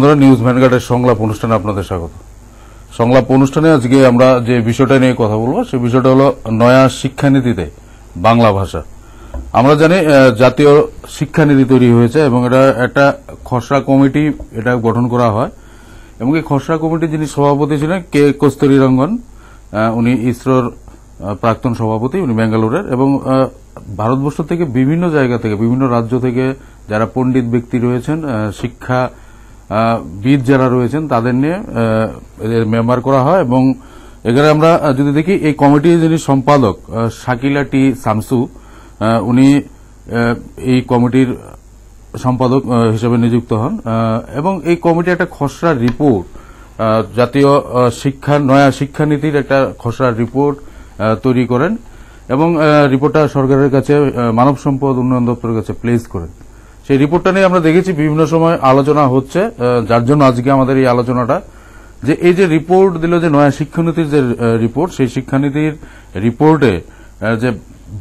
বন্ধুরা নিউজ ভ্যানগার্ডের সংলাপ অনুষ্ঠানে আপনাদের স্বাগত সংলাপ অনুষ্ঠানে আজকে আমরা যে বিষয়টা নিয়ে কথা বলবো সে বিষয়টা হলো নয়া শিক্ষানীতিতে বাংলা ভাষা আমরা জানি জাতীয় শিক্ষানীতি তৈরি হয়েছে এবং এটা একটা খসড়া কমিটি এটা গঠন করা হয় এবং এই খসড়া কমিটি যিনি সভাপতি ছিলেন কে কস্তুরি রঙ্গন উনি ইসরোর প্রাক্তন সভাপতি উনি ব্যাঙ্গালোরের এবং ভারতবর্ষ থেকে বিভিন্ন জায়গা থেকে বিভিন্ন রাজ্য থেকে যারা পণ্ডিত ব্যক্তি রয়েছেন শিক্ষা বিদ যারা রয়েছেন তাদের নিয়ে মেম্বার করা হয় এবং এখানে আমরা যদি দেখি এই কমিটির যিনি সম্পাদক শাকিলা টি সামসু উনি এই কমিটির সম্পাদক হিসেবে নিযুক্ত হন এবং এই কমিটি একটা খসড়া রিপোর্ট জাতীয় শিক্ষা নয়া শিক্ষানীতির একটা খসড়া রিপোর্ট তৈরি করেন এবং রিপোর্টটা সরকারের কাছে মানব সম্পদ উন্নয়ন দপ্তরের কাছে প্লেস করেন সেই রিপোর্টটা নিয়ে আমরা দেখেছি বিভিন্ন সময় আলোচনা হচ্ছে যার জন্য আজকে আমাদের এই আলোচনাটা যে এই যে রিপোর্ট দিল যে নয়া শিক্ষানীতির যে রিপোর্ট সেই শিক্ষানীতির রিপোর্টে যে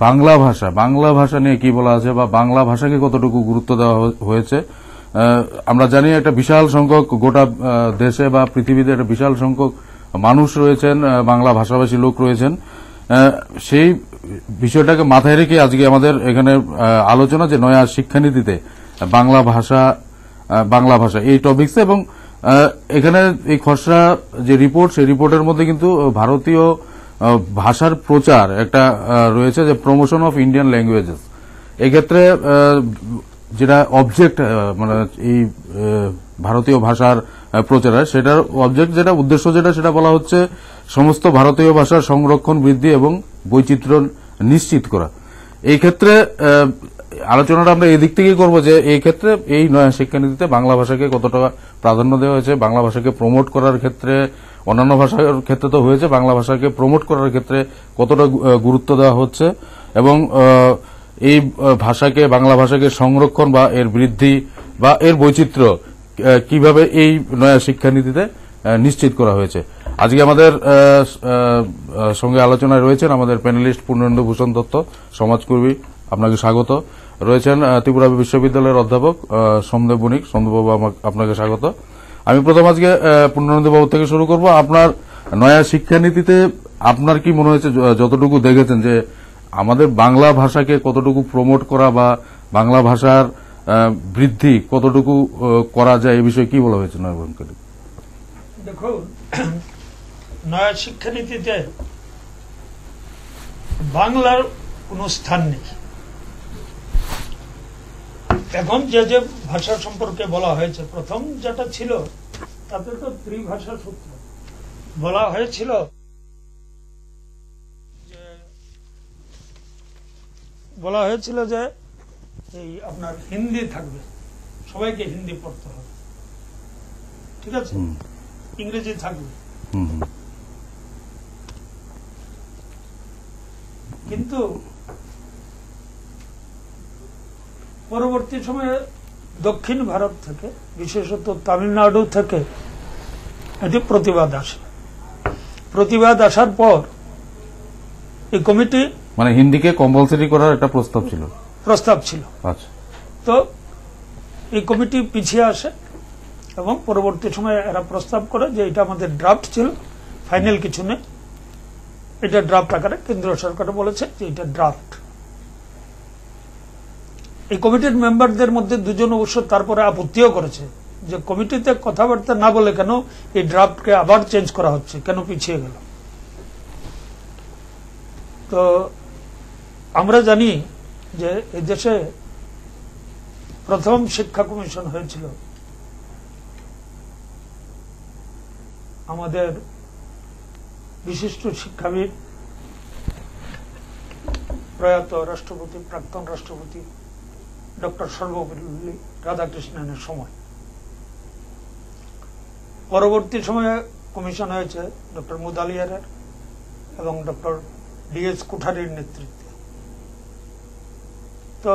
বাংলা ভাষা বাংলা ভাষা নিয়ে কি বলা আছে বা বাংলা ভাষাকে কতটুকু গুরুত্ব দেওয়া হয়েছে আমরা জানি একটা বিশাল সংখ্যক গোটা দেশে বা পৃথিবীতে একটা বিশাল সংখ্যক মানুষ রয়েছেন বাংলা ভাষাভাষী লোক রয়েছেন সেই বিষয়টাকে মাথায় রেখে আজকে আমাদের এখানে আলোচনা যে নয়া শিক্ষানীতিতে বাংলা ভাষা বাংলা ভাষা এই টপিকসে এবং এখানে এই খসড়া যে রিপোর্ট সেই রিপোর্টের মধ্যে কিন্তু ভারতীয় ভাষার প্রচার একটা রয়েছে যে প্রমোশন অফ ইন্ডিয়ান ল্যাঙ্গুয়েজেস এক্ষেত্রে যেটা অবজেক্ট মানে এই ভারতীয় ভাষার প্রচারে সেটার অবজেক্ট যেটা উদ্দেশ্য যেটা সেটা বলা হচ্ছে সমস্ত ভারতীয় ভাষার সংরক্ষণ বৃদ্ধি এবং বৈচিত্র্য নিশ্চিত করা এই ক্ষেত্রে আলোচনাটা আমরা এদিক থেকেই করব যে এই ক্ষেত্রে এই নয়া শিক্ষানীতিতে বাংলা ভাষাকে কতটা প্রাধান্য দেওয়া হয়েছে বাংলা ভাষাকে প্রমোট করার ক্ষেত্রে অন্যান্য ভাষার ক্ষেত্রে তো হয়েছে বাংলা ভাষাকে প্রমোট করার ক্ষেত্রে কতটা গুরুত্ব দেওয়া হচ্ছে এবং এই ভাষাকে বাংলা ভাষাকে সংরক্ষণ বা এর বৃদ্ধি বা এর বৈচিত্র্য কিভাবে এই নয়া শিক্ষানীতিতে নিশ্চিত করা হয়েছে আজকে আমাদের সঙ্গে আলোচনায় রয়েছেন আমাদের প্যানেলিস্ট পূর্ণেন্দু ভূষণ দত্ত সমাজকর্মী আপনাকে স্বাগত রয়েছেন ত্রিপুরা বিশ্ববিদ্যালয়ের অধ্যাপক সোমদেব বণিক সোমদেববাবু আপনাকে স্বাগত আমি প্রথম আজকে পূর্ণানন্দবাবু থেকে শুরু করব আপনার নয়া শিক্ষানীতিতে আপনার কি মনে হয়েছে যতটুকু দেখেছেন যে আমাদের বাংলা ভাষাকে কতটুকু প্রমোট করা বা বাংলা ভাষার বৃদ্ধি কতটুকু করা যায় এ বিষয়ে কি বলা হয়েছে নয় দেখুন নয়া শিক্ষানীতিতে বাংলার কোনো স্থান নেই এখন যে যে ভাষা সম্পর্কে বলা হয়েছে প্রথম যেটা ছিল তাতে তো ত্রিভাষা সূত্র বলা হয়েছিল বলা হয়েছিল যে এই আপনার হিন্দি থাকবে সবাইকে হিন্দি পড়তে হবে ঠিক আছে ইংরেজি থাকবে কিন্তু পরবর্তী সময়ে দক্ষিণ ভারত থেকে বিশেষত তামিলনাড়ু থেকে এটি প্রতিবাদ আসে প্রতিবাদ আসার পর এই কমিটি মানে হিন্দিকে কম্পালসারি করার একটা প্রস্তাব ছিল প্রস্তাব ছিল আচ্ছা তো এই কমিটি পিছিয়ে আসে এবং পরবর্তী সময়ে এরা প্রস্তাব করে যে এটা আমাদের ড্রাফট ছিল ফাইনাল কিছু নেই এটা ড্রাফট আকারে কেন্দ্র সরকার বলেছে যে এটা ড্রাফট এই কমিটির মেম্বারদের মধ্যে দুজন অবশ্য তারপরে আপত্তিও করেছে যে কমিটিতে কথাবার্তা না বলে কেন এই ড্রাফটকে আবার চেঞ্জ করা হচ্ছে কেন পিছিয়ে গেল তো আমরা জানি যে এই দেশে প্রথম শিক্ষা কমিশন হয়েছিল আমাদের বিশিষ্ট শিক্ষাবিদ প্রয়াত রাষ্ট্রপতি প্রাক্তন রাষ্ট্রপতি ডক্টর সর্বপল্লী রাধাকৃষ্ণনের সময় পরবর্তী সময়ে কমিশন হয়েছে ডক্টর মুদালিয়ারের এবং ডক্টর ডিএস কুঠারির নেতৃত্বে তো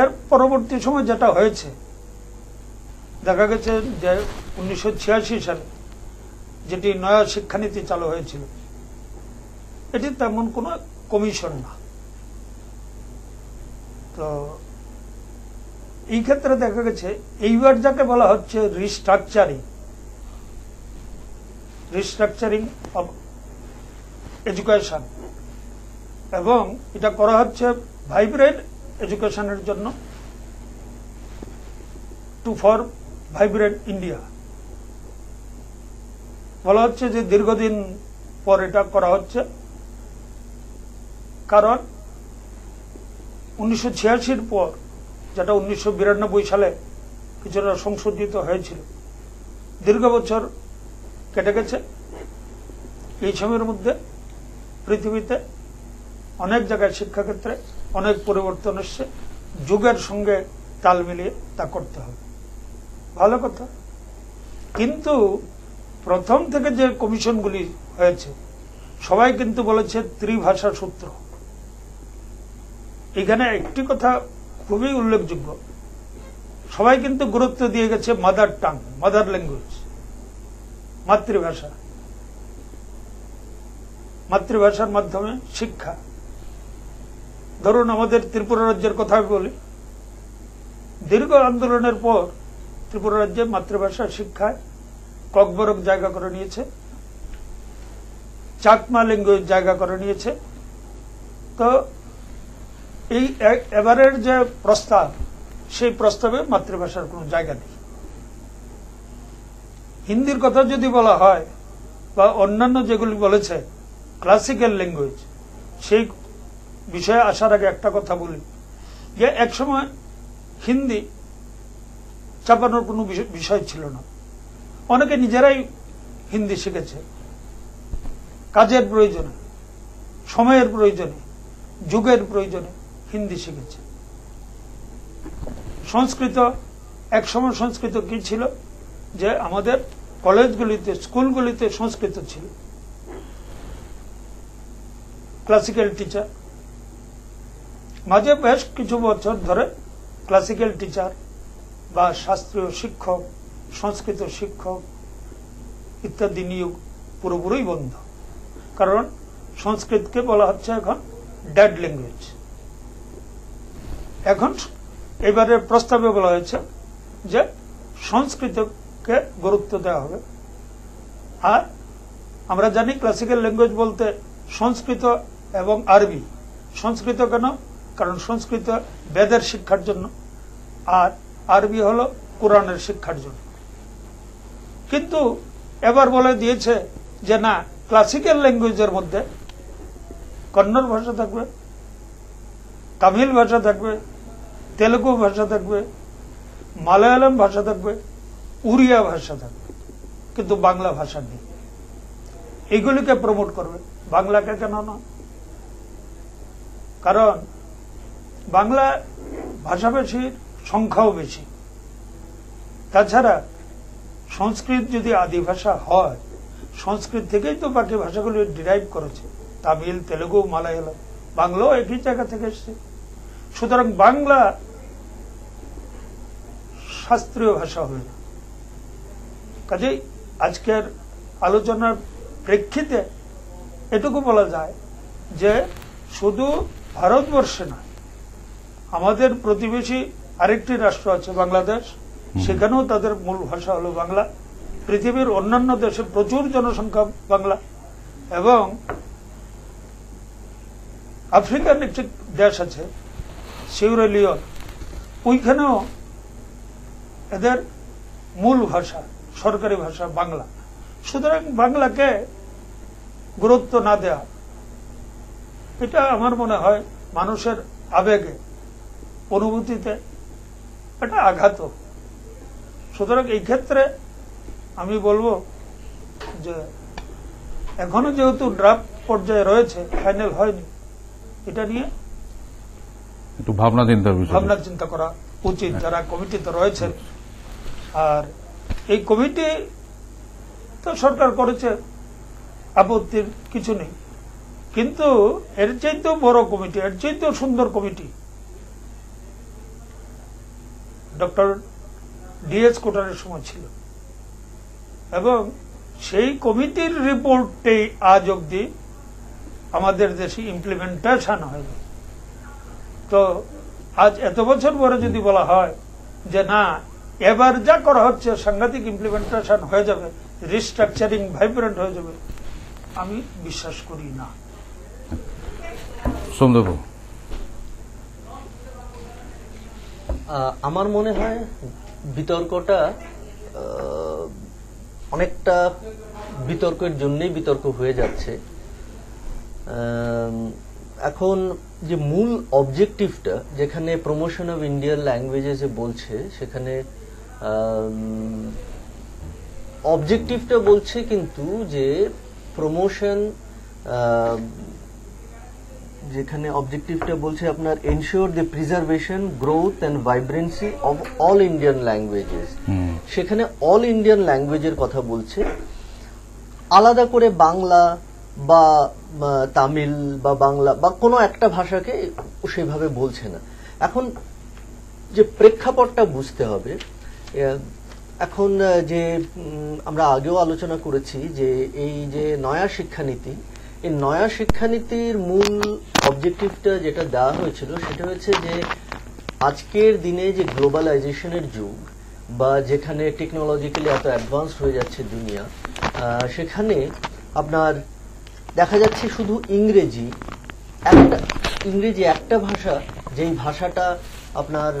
এর পরবর্তী সময় যেটা হয়েছে দেখা গেছে যে উনিশশো সালে যেটি নয়া শিক্ষানীতি চালু হয়েছিল এটি তেমন কোনো কমিশন না তো এই ক্ষেত্রে দেখা গেছে এইবার যাকে বলা হচ্ছে রিস্ট্রাকচারিং রিস্ট্রাকচারিং অব এডুকেশন এবং এটা করা হচ্ছে ভাইব্রেন্ট এডুকেশনের জন্য টু ফর ভাইব্রেন্ট ইন্ডিয়া বলা হচ্ছে যে দীর্ঘদিন পর এটা করা হচ্ছে কারণ উনিশশো পর যেটা উনিশশো সালে কিছুটা সংশোধিত হয়েছিল দীর্ঘ বছর কেটে গেছে এই সময়ের মধ্যে পৃথিবীতে অনেক জায়গায় শিক্ষাক্ষেত্রে অনেক পরিবর্তন এসছে যুগের সঙ্গে তাল মিলিয়ে তা করতে হবে ভালো কথা কিন্তু প্রথম থেকে যে কমিশনগুলি হয়েছে সবাই কিন্তু বলেছে ত্রিভাষা সূত্র এখানে একটি কথা খুবই উল্লেখযোগ্য সবাই কিন্তু গুরুত্ব দিয়ে গেছে মাদার টাং মাদার ল্যাঙ্গুয়েজ মাতৃভাষা মাতৃভাষার মাধ্যমে শিক্ষা ধরুন আমাদের ত্রিপুরা রাজ্যের কথা বলি দীর্ঘ আন্দোলনের পর ত্রিপুরা রাজ্যে মাতৃভাষা শিক্ষায় ককবরক জায়গা করে নিয়েছে চাকমা ল্যাঙ্গুয়েজ জায়গা করে নিয়েছে তো এই এবারের যে প্রস্তাব সেই প্রস্তাবে মাতৃভাষার কোনো জায়গা নেই হিন্দির কথা যদি বলা হয় বা অন্যান্য যেগুলি বলেছে ক্লাসিক্যাল ল্যাঙ্গুয়েজ সেই বিষয়ে আসার আগে একটা কথা বলি যে একসময় হিন্দি চাপানোর কোনো বিষয় ছিল না অনেকে নিজেরাই হিন্দি শিখেছে কাজের প্রয়োজনে সময়ের প্রয়োজনে যুগের প্রয়োজনে হিন্দি শিখেছে সংস্কৃত এক সময় সংস্কৃত কি ছিল যে আমাদের কলেজগুলিতে স্কুলগুলিতে সংস্কৃত ছিল ক্লাসিক্যাল টিচার মাঝে বেশ কিছু বছর ধরে ক্লাসিক্যাল টিচার বা শাস্ত্রীয় শিক্ষক সংস্কৃত শিক্ষক ইত্যাদি নিয়োগ পুরোপুরি বন্ধ কারণ সংস্কৃতকে বলা হচ্ছে এখন ড্যাড ল্যাঙ্গুয়েজ এখন এবারে প্রস্তাবে বলা হয়েছে যে সংস্কৃতকে গুরুত্ব দেওয়া হবে আর আমরা জানি ক্লাসিক্যাল ল্যাঙ্গুয়েজ বলতে সংস্কৃত এবং আরবি সংস্কৃত কেন কারণ সংস্কৃত বেদের শিক্ষার জন্য আর আরবি হল কোরআনের শিক্ষার জন্য কিন্তু এবার বলে দিয়েছে যে না ক্লাসিক্যাল ল্যাঙ্গুয়েজের মধ্যে কন্নড় ভাষা থাকবে তামিল ভাষা থাকবে তেলুগু ভাষা থাকবে মালায়ালাম ভাষা থাকবে উড়িয়া ভাষা থাকবে কিন্তু বাংলা ভাষা নেই এগুলিকে প্রমোট করবে বাংলাকে কেন না কারণ বাংলা ভাষাভাষীর সংখ্যাও বেশি তাছাড়া সংস্কৃত যদি আদি ভাষা হয় সংস্কৃত থেকেই তো বাকি ভাষাগুলি ডিরাইভ করেছে তামিল তেলুগু মালায়ালাম বাংলাও একই জায়গা থেকে এসছে সুতরাং বাংলা শাস্ত্রীয় ভাষা হবে না কাজেই আজকের আলোচনার প্রেক্ষিতে এটুকু বলা যায় যে শুধু ভারতবর্ষে না আমাদের প্রতিবেশী আরেকটি রাষ্ট্র আছে বাংলাদেশ সেখানেও তাদের মূল ভাষা হলো বাংলা পৃথিবীর অন্যান্য দেশে প্রচুর জনসংখ্যা বাংলা এবং আফ্রিকান একটি দেশ আছে সিউরেলিয়ন ওইখানেও এদের মূল ভাষা সরকারি ভাষা বাংলা সুতরাং বাংলাকে গুরুত্ব না দেয়া এটা আমার মনে হয় মানুষের আবেগে অনুভূতিতে এটা আঘাত সুতরাং এই ক্ষেত্রে আমি বলবো যে এখনো যেহেতু ড্রাফট পর্যায়ে রয়েছে ফাইনাল হয়নি এটা নিয়ে একটু ভাবনা চিন্তা ভাবনা চিন্তা করা উচিত হ্যাঁ। যারা কমিটিতে রয়েছে আর এই কমিটি তো সরকার করেছে আপত্তির কিছু নেই কিন্তু এর চাইতেও বড় কমিটি এর চাইতেও সুন্দর কমিটি ডক্টর ডিএস কোটারের সময় ছিল এবং সেই কমিটির রিপোর্টে আজ অব্দি আমাদের দেশে ইমপ্লিমেন্টেশন হয়নি তো আজ এত বছর পরে যদি বলা হয় যে না এবার যা করা হচ্ছে সাংঘাতিক ইমপ্লিমেন্টেশন হয়ে যাবে রিস্ট্রাকচারিং ভাইব্রেন্ট হয়ে যাবে আমি বিশ্বাস করি না আমার মনে হয় বিতর্কটা অনেকটা বিতর্কের জন্যই বিতর্ক হয়ে যাচ্ছে এখন যে মূল অবজেক্টিভটা যেখানে প্রমোশন অফ ইন্ডিয়ান ল্যাঙ্গুয়েজে বলছে সেখানে অবজেক্টিভটা বলছে কিন্তু যে প্রমোশন যেখানে অবজেক্টিভটা বলছে আপনার ensure the preservation growth and vibrancy of all Indian languages সেখানে অল ইন্ডিয়ান ল্যাঙ্গুয়েজের কথা বলছে আলাদা করে বাংলা বা তামিল বা বাংলা বা কোনো একটা ভাষাকে সেভাবে বলছে না এখন যে প্রেক্ষাপটটা বুঝতে হবে এখন যে আমরা আগেও আলোচনা করেছি যে এই যে নয়া শিক্ষানীতি এই নয়া শিক্ষানীতির মূল অবজেক্টিভটা যেটা দেওয়া হয়েছিল সেটা হচ্ছে যে আজকের দিনে যে গ্লোবালাইজেশনের যুগ বা যেখানে টেকনোলজিক্যালি এত অ্যাডভান্স হয়ে যাচ্ছে দুনিয়া সেখানে আপনার দেখা যাচ্ছে শুধু ইংরেজি একটা ইংরেজি একটা ভাষা যেই ভাষাটা আপনার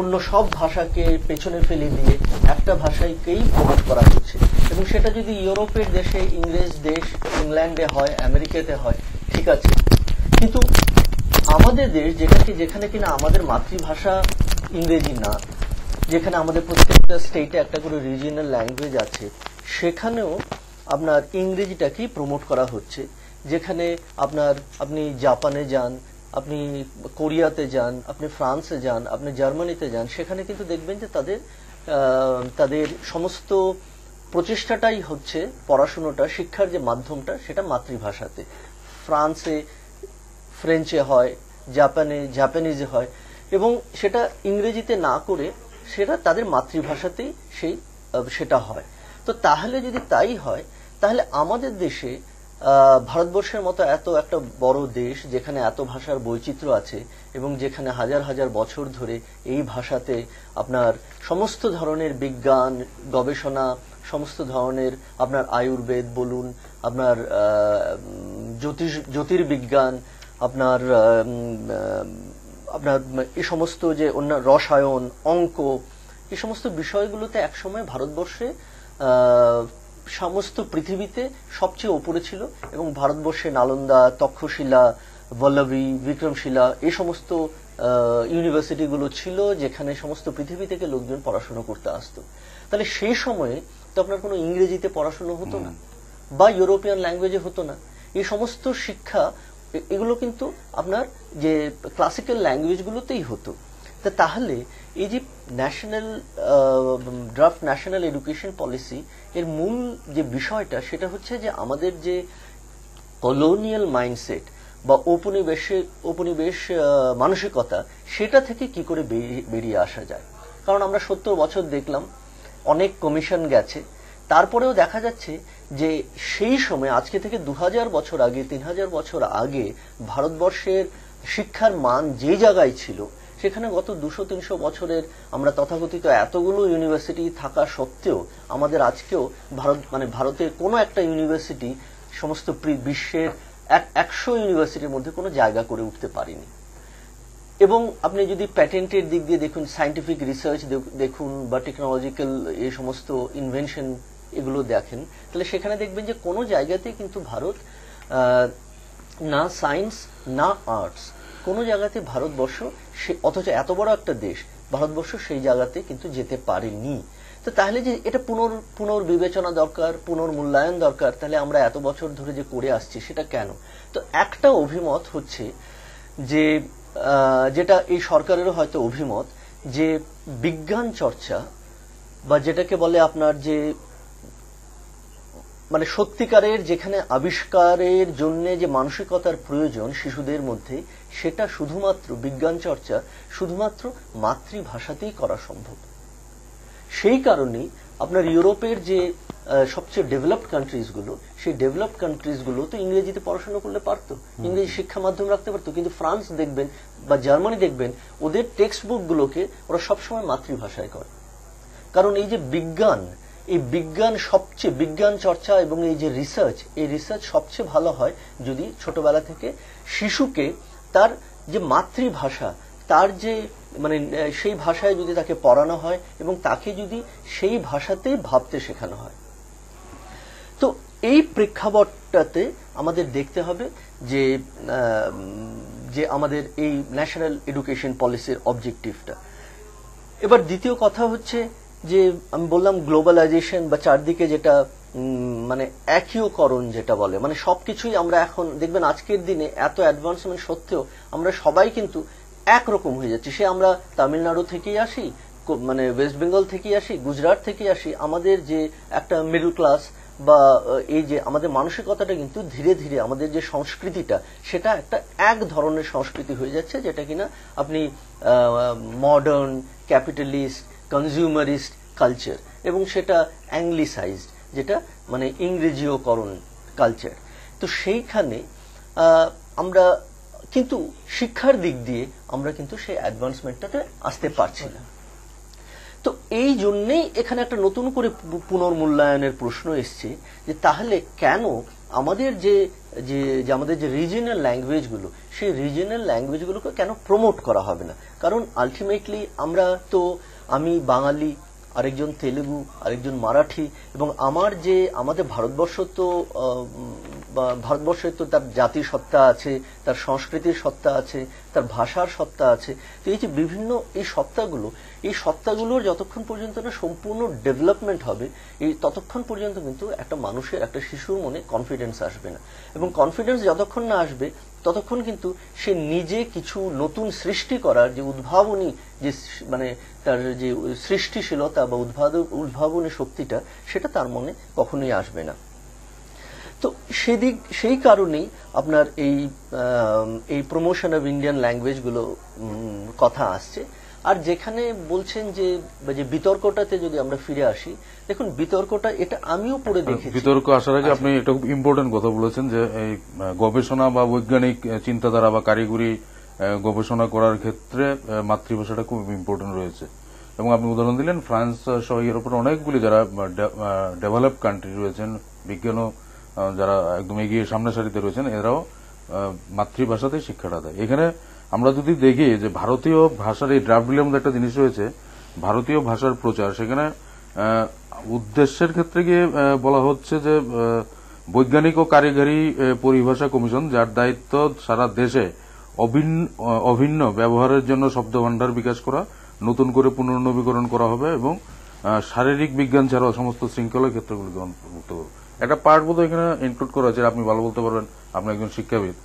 অন্য সব ভাষাকে পেছনে ফেলে দিয়ে একটা ভাষাকেই প্রমোট করা হচ্ছে এবং সেটা যদি ইউরোপের দেশে ইংরেজ দেশ ইংল্যান্ডে হয় আমেরিকাতে হয় ঠিক আছে কিন্তু আমাদের দেশ যেটাকে যেখানে কিনা আমাদের মাতৃভাষা ইংরেজি না যেখানে আমাদের প্রত্যেকটা স্টেটে একটা করে রিজিনাল ল্যাঙ্গুয়েজ আছে সেখানেও আপনার ইংরেজিটাকেই প্রমোট করা হচ্ছে যেখানে আপনার আপনি জাপানে যান আপনি কোরিয়াতে যান আপনি ফ্রান্সে যান আপনি জার্মানিতে যান সেখানে কিন্তু দেখবেন যে তাদের তাদের সমস্ত প্রচেষ্টাটাই হচ্ছে পড়াশুনোটা শিক্ষার যে মাধ্যমটা সেটা মাতৃভাষাতে ফ্রান্সে ফ্রেঞ্চে হয় জাপানে জাপানিজে হয় এবং সেটা ইংরেজিতে না করে সেটা তাদের মাতৃভাষাতেই সেই সেটা হয় তো তাহলে যদি তাই হয় তাহলে আমাদের দেশে ভারতবর্ষের মতো এত একটা বড় দেশ যেখানে এত ভাষার বৈচিত্র্য আছে এবং যেখানে হাজার হাজার বছর ধরে এই ভাষাতে আপনার সমস্ত ধরনের বিজ্ঞান গবেষণা সমস্ত ধরনের আপনার আয়ুর্বেদ বলুন আপনার জ্যোতিষ জ্যোতির্বিজ্ঞান আপনার আপনার এ সমস্ত যে অন্য রসায়ন অঙ্ক এ সমস্ত বিষয়গুলোতে একসময় ভারতবর্ষে সমস্ত পৃথিবীতে সবচেয়ে ওপরে ছিল এবং ভারতবর্ষে নালন্দা তক্ষশিলা বল্লভী বিক্রমশিলা এই সমস্ত ইউনিভার্সিটিগুলো ছিল যেখানে সমস্ত পৃথিবী থেকে লোকজন পড়াশোনা করতে আসতো তাহলে সেই সময়ে তো আপনার কোনো ইংরেজিতে পড়াশোনা হতো না বা ইউরোপিয়ান ল্যাঙ্গুয়েজে হতো না এই সমস্ত শিক্ষা এগুলো কিন্তু আপনার যে ক্লাসিক্যাল ল্যাঙ্গুয়েজগুলোতেই হতো তা তাহলে এই যে national draft national education policy এর মূল যে বিষয়টা সেটা হচ্ছে যে আমাদের যে কলোনিয়াল মাইন্ডসেট বা উপনিবেশে উপনিবেশ মানসিকতা সেটা থেকে কি করে বেরিয়ে আসা যায় কারণ আমরা সত্তর বছর দেখলাম অনেক কমিশন গেছে তারপরেও দেখা যাচ্ছে যে সেই সময় আজকে থেকে দু বছর আগে তিন বছর আগে ভারতবর্ষের শিক্ষার মান যে জায়গায় ছিল সেখানে গত দুশো তিনশো বছরের আমরা তথাকথিত এতগুলো ইউনিভার্সিটি থাকা সত্ত্বেও আমাদের আজকেও ভারত মানে ভারতের কোনো একটা ইউনিভার্সিটি সমস্ত বিশ্বের একশো ইউনিভার্সিটির মধ্যে কোনো জায়গা করে উঠতে পারেনি এবং আপনি যদি প্যাটেন্টের দিক দিয়ে দেখুন সায়েন্টিফিক রিসার্চ দেখুন বা টেকনোলজিক্যাল এই সমস্ত ইনভেনশন এগুলো দেখেন তাহলে সেখানে দেখবেন যে কোনো জায়গাতে কিন্তু ভারত না সায়েন্স না আর্টস কোনো জায়গাতে ভারতবর্ষ সে অথচ এত বড় একটা দেশ ভারতবর্ষ সেই জায়গাতে কিন্তু যেতে পারেনি তো তাহলে যে এটা পুনর পুনর্বিবেচনা দরকার পুনর্মূল্যায়ন দরকার তাহলে আমরা এত বছর ধরে যে করে আসছি সেটা কেন তো একটা অভিমত হচ্ছে যে যেটা এই সরকারেরও হয়তো অভিমত যে বিজ্ঞান চর্চা বা যেটাকে বলে আপনার যে মানে সত্যিকারের যেখানে আবিষ্কারের জন্য যে মানসিকতার প্রয়োজন শিশুদের মধ্যে সেটা শুধুমাত্র বিজ্ঞান চর্চা শুধুমাত্র মাতৃভাষাতেই করা সম্ভব সেই কারণে আপনার ইউরোপের যে সবচেয়ে ডেভেলপড কান্ট্রিজগুলো সেই ডেভেলপড কান্ট্রিজগুলো তো ইংরেজিতে পড়াশোনা করলে পারতো ইংরেজি শিক্ষা মাধ্যম রাখতে পারতো কিন্তু ফ্রান্স দেখবেন বা জার্মানি দেখবেন ওদের টেক্সট বুকগুলোকে ওরা সবসময় মাতৃভাষায় করে কারণ এই যে বিজ্ঞান এই বিজ্ঞান সবচেয়ে বিজ্ঞান চর্চা এবং এই যে রিসার্চ এই রিসার্চ সবচেয়ে ভালো হয় যদি ছোটবেলা থেকে শিশুকে তার যে মাতৃভাষা তার যে মানে সেই ভাষায় যদি তাকে পড়ানো হয় এবং তাকে যদি সেই ভাষাতেই ভাবতে শেখানো হয় তো এই প্রেক্ষাপটটাতে আমাদের দেখতে হবে যে যে আমাদের এই ন্যাশনাল এডুকেশন পলিসির অবজেক্টিভটা এবার দ্বিতীয় কথা হচ্ছে যে আমি বললাম গ্লোবালাইজেশন বা চারদিকে যেটা মানে একইকরণ যেটা বলে মানে সবকিছুই আমরা এখন দেখবেন আজকের দিনে এত অ্যাডভান্সমেন্ট সত্ত্বেও আমরা সবাই কিন্তু একরকম হয়ে যাচ্ছি সে আমরা তামিলনাড়ু থেকেই আসি মানে ওয়েস্ট বেঙ্গল থেকেই আসি গুজরাট থেকেই আসি আমাদের যে একটা মিডল ক্লাস বা এই যে আমাদের মানসিকতাটা কিন্তু ধীরে ধীরে আমাদের যে সংস্কৃতিটা সেটা একটা এক ধরনের সংস্কৃতি হয়ে যাচ্ছে যেটা কিনা আপনি মডার্ন ক্যাপিটালিস্ট কনজিউমারিস্ট কালচার এবং সেটা অ্যাংলিসাইজড যেটা মানে ইংরেজিওকরণ কালচার তো সেইখানে আমরা কিন্তু শিক্ষার দিক দিয়ে আমরা কিন্তু সেই অ্যাডভান্সমেন্টটাতে আসতে পারছি না তো এই জন্যেই এখানে একটা নতুন করে পুনর্মূল্যায়নের প্রশ্ন এসছে যে তাহলে কেন আমাদের যে যে আমাদের যে রিজিনাল ল্যাঙ্গুয়েজগুলো সেই রিজিনাল ল্যাঙ্গুয়েজগুলোকে কেন প্রমোট করা হবে না কারণ আলটিমেটলি আমরা তো আমি বাঙালি আরেকজন তেলেগু আরেকজন মারাঠি এবং আমার যে আমাদের ভারতবর্ষ তো ভারতবর্ষে তো তার জাতির সত্তা আছে তার সংস্কৃতির সত্তা আছে তার ভাষার সত্তা আছে তো এই যে বিভিন্ন এই সত্তাগুলো এই সত্তাগুলোর যতক্ষণ পর্যন্ত না সম্পূর্ণ ডেভেলপমেন্ট হবে এই ততক্ষণ পর্যন্ত কিন্তু একটা মানুষের একটা শিশুর মনে কনফিডেন্স আসবে না এবং কনফিডেন্স যতক্ষণ না আসবে ততক্ষণ কিন্তু সে নিজে কিছু নতুন সৃষ্টি করার যে উদ্ভাবনী যে মানে তার যে সৃষ্টিশীলতা বা উদ্ভাব উদ্ভাবনী শক্তিটা সেটা তার মনে কখনোই আসবে না তো সেদিক সেই কারণেই আপনার এই এই প্রমোশন অফ ইন্ডিয়ান ল্যাঙ্গুয়েজগুলো কথা আসছে আর যেখানে বলছেন যে যে বিতর্কটাতে যদি আমরা ফিরে আসি দেখুন বিতর্কটা এটা আমিও পড়ে দেখি বিতর্ক আসার আগে আচ্ছা। আপনি একটা খুব ইম্পর্টেন্ট কথা বলেছেন যে এই গবেষণা বা বৈজ্ঞানিক চিন্তাধারা বা কারিগরি গবেষণা করার ক্ষেত্রে মাতৃভাষাটা খুব ইম্পর্টেন্ট রয়েছে এবং আপনি উদাহরণ দিলেন ফ্রান্স সহ ইউরোপের অনেকগুলি যারা ডেভেলপ কান্ট্রি রয়েছেন বিজ্ঞান যারা একদম এগিয়ে সামনে সারিতে রয়েছেন এরাও মাতৃভাষাতেই শিক্ষাটা দেয় এখানে আমরা যদি দেখি যে ভারতীয় ভাষার এই ড্রাফট একটা জিনিস রয়েছে ভারতীয় ভাষার প্রচার সেখানে উদ্দেশ্যের ক্ষেত্রে গিয়ে বলা হচ্ছে যে বৈজ্ঞানিক ও কারিগরি পরিভাষা কমিশন যার দায়িত্ব সারা দেশে অভিন্ন ব্যবহারের জন্য শব্দভাণ্ডার বিকাশ করা নতুন করে পুনর্নবীকরণ করা হবে এবং শারীরিক বিজ্ঞান ছাড়াও সমস্ত শৃঙ্খলা ক্ষেত্রগুলিকে অন্তর্ভুক্ত একটা পার্ট বোধ এখানে ইনক্লুড করা আছে আপনি ভালো বলতে পারবেন আপনি একজন শিক্ষাবিদ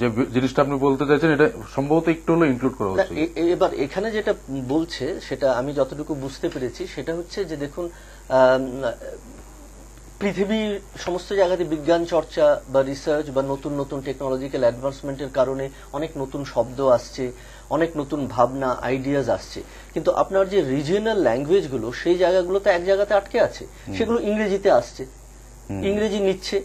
যে জিনিসটা আপনি বলতে চাইছেন এটা সম্ভবত একটু হলো ইনক্লুড করা হচ্ছে এবার এখানে যেটা বলছে সেটা আমি যতটুকু বুঝতে পেরেছি সেটা হচ্ছে যে দেখুন পৃথিবীর সমস্ত জায়গাতে বিজ্ঞান চর্চা বা রিসার্চ বা নতুন নতুন টেকনোলজিক্যাল অ্যাডভান্সমেন্টের কারণে অনেক নতুন শব্দ আসছে অনেক নতুন ভাবনা আইডিয়াজ আসছে কিন্তু আপনার যে রিজিয়নাল ল্যাঙ্গুয়েজগুলো সেই জায়গাগুলোতে এক জায়গাতে আটকে আছে সেগুলো ইংরেজিতে আসছে ইংরেজি নিচ্ছে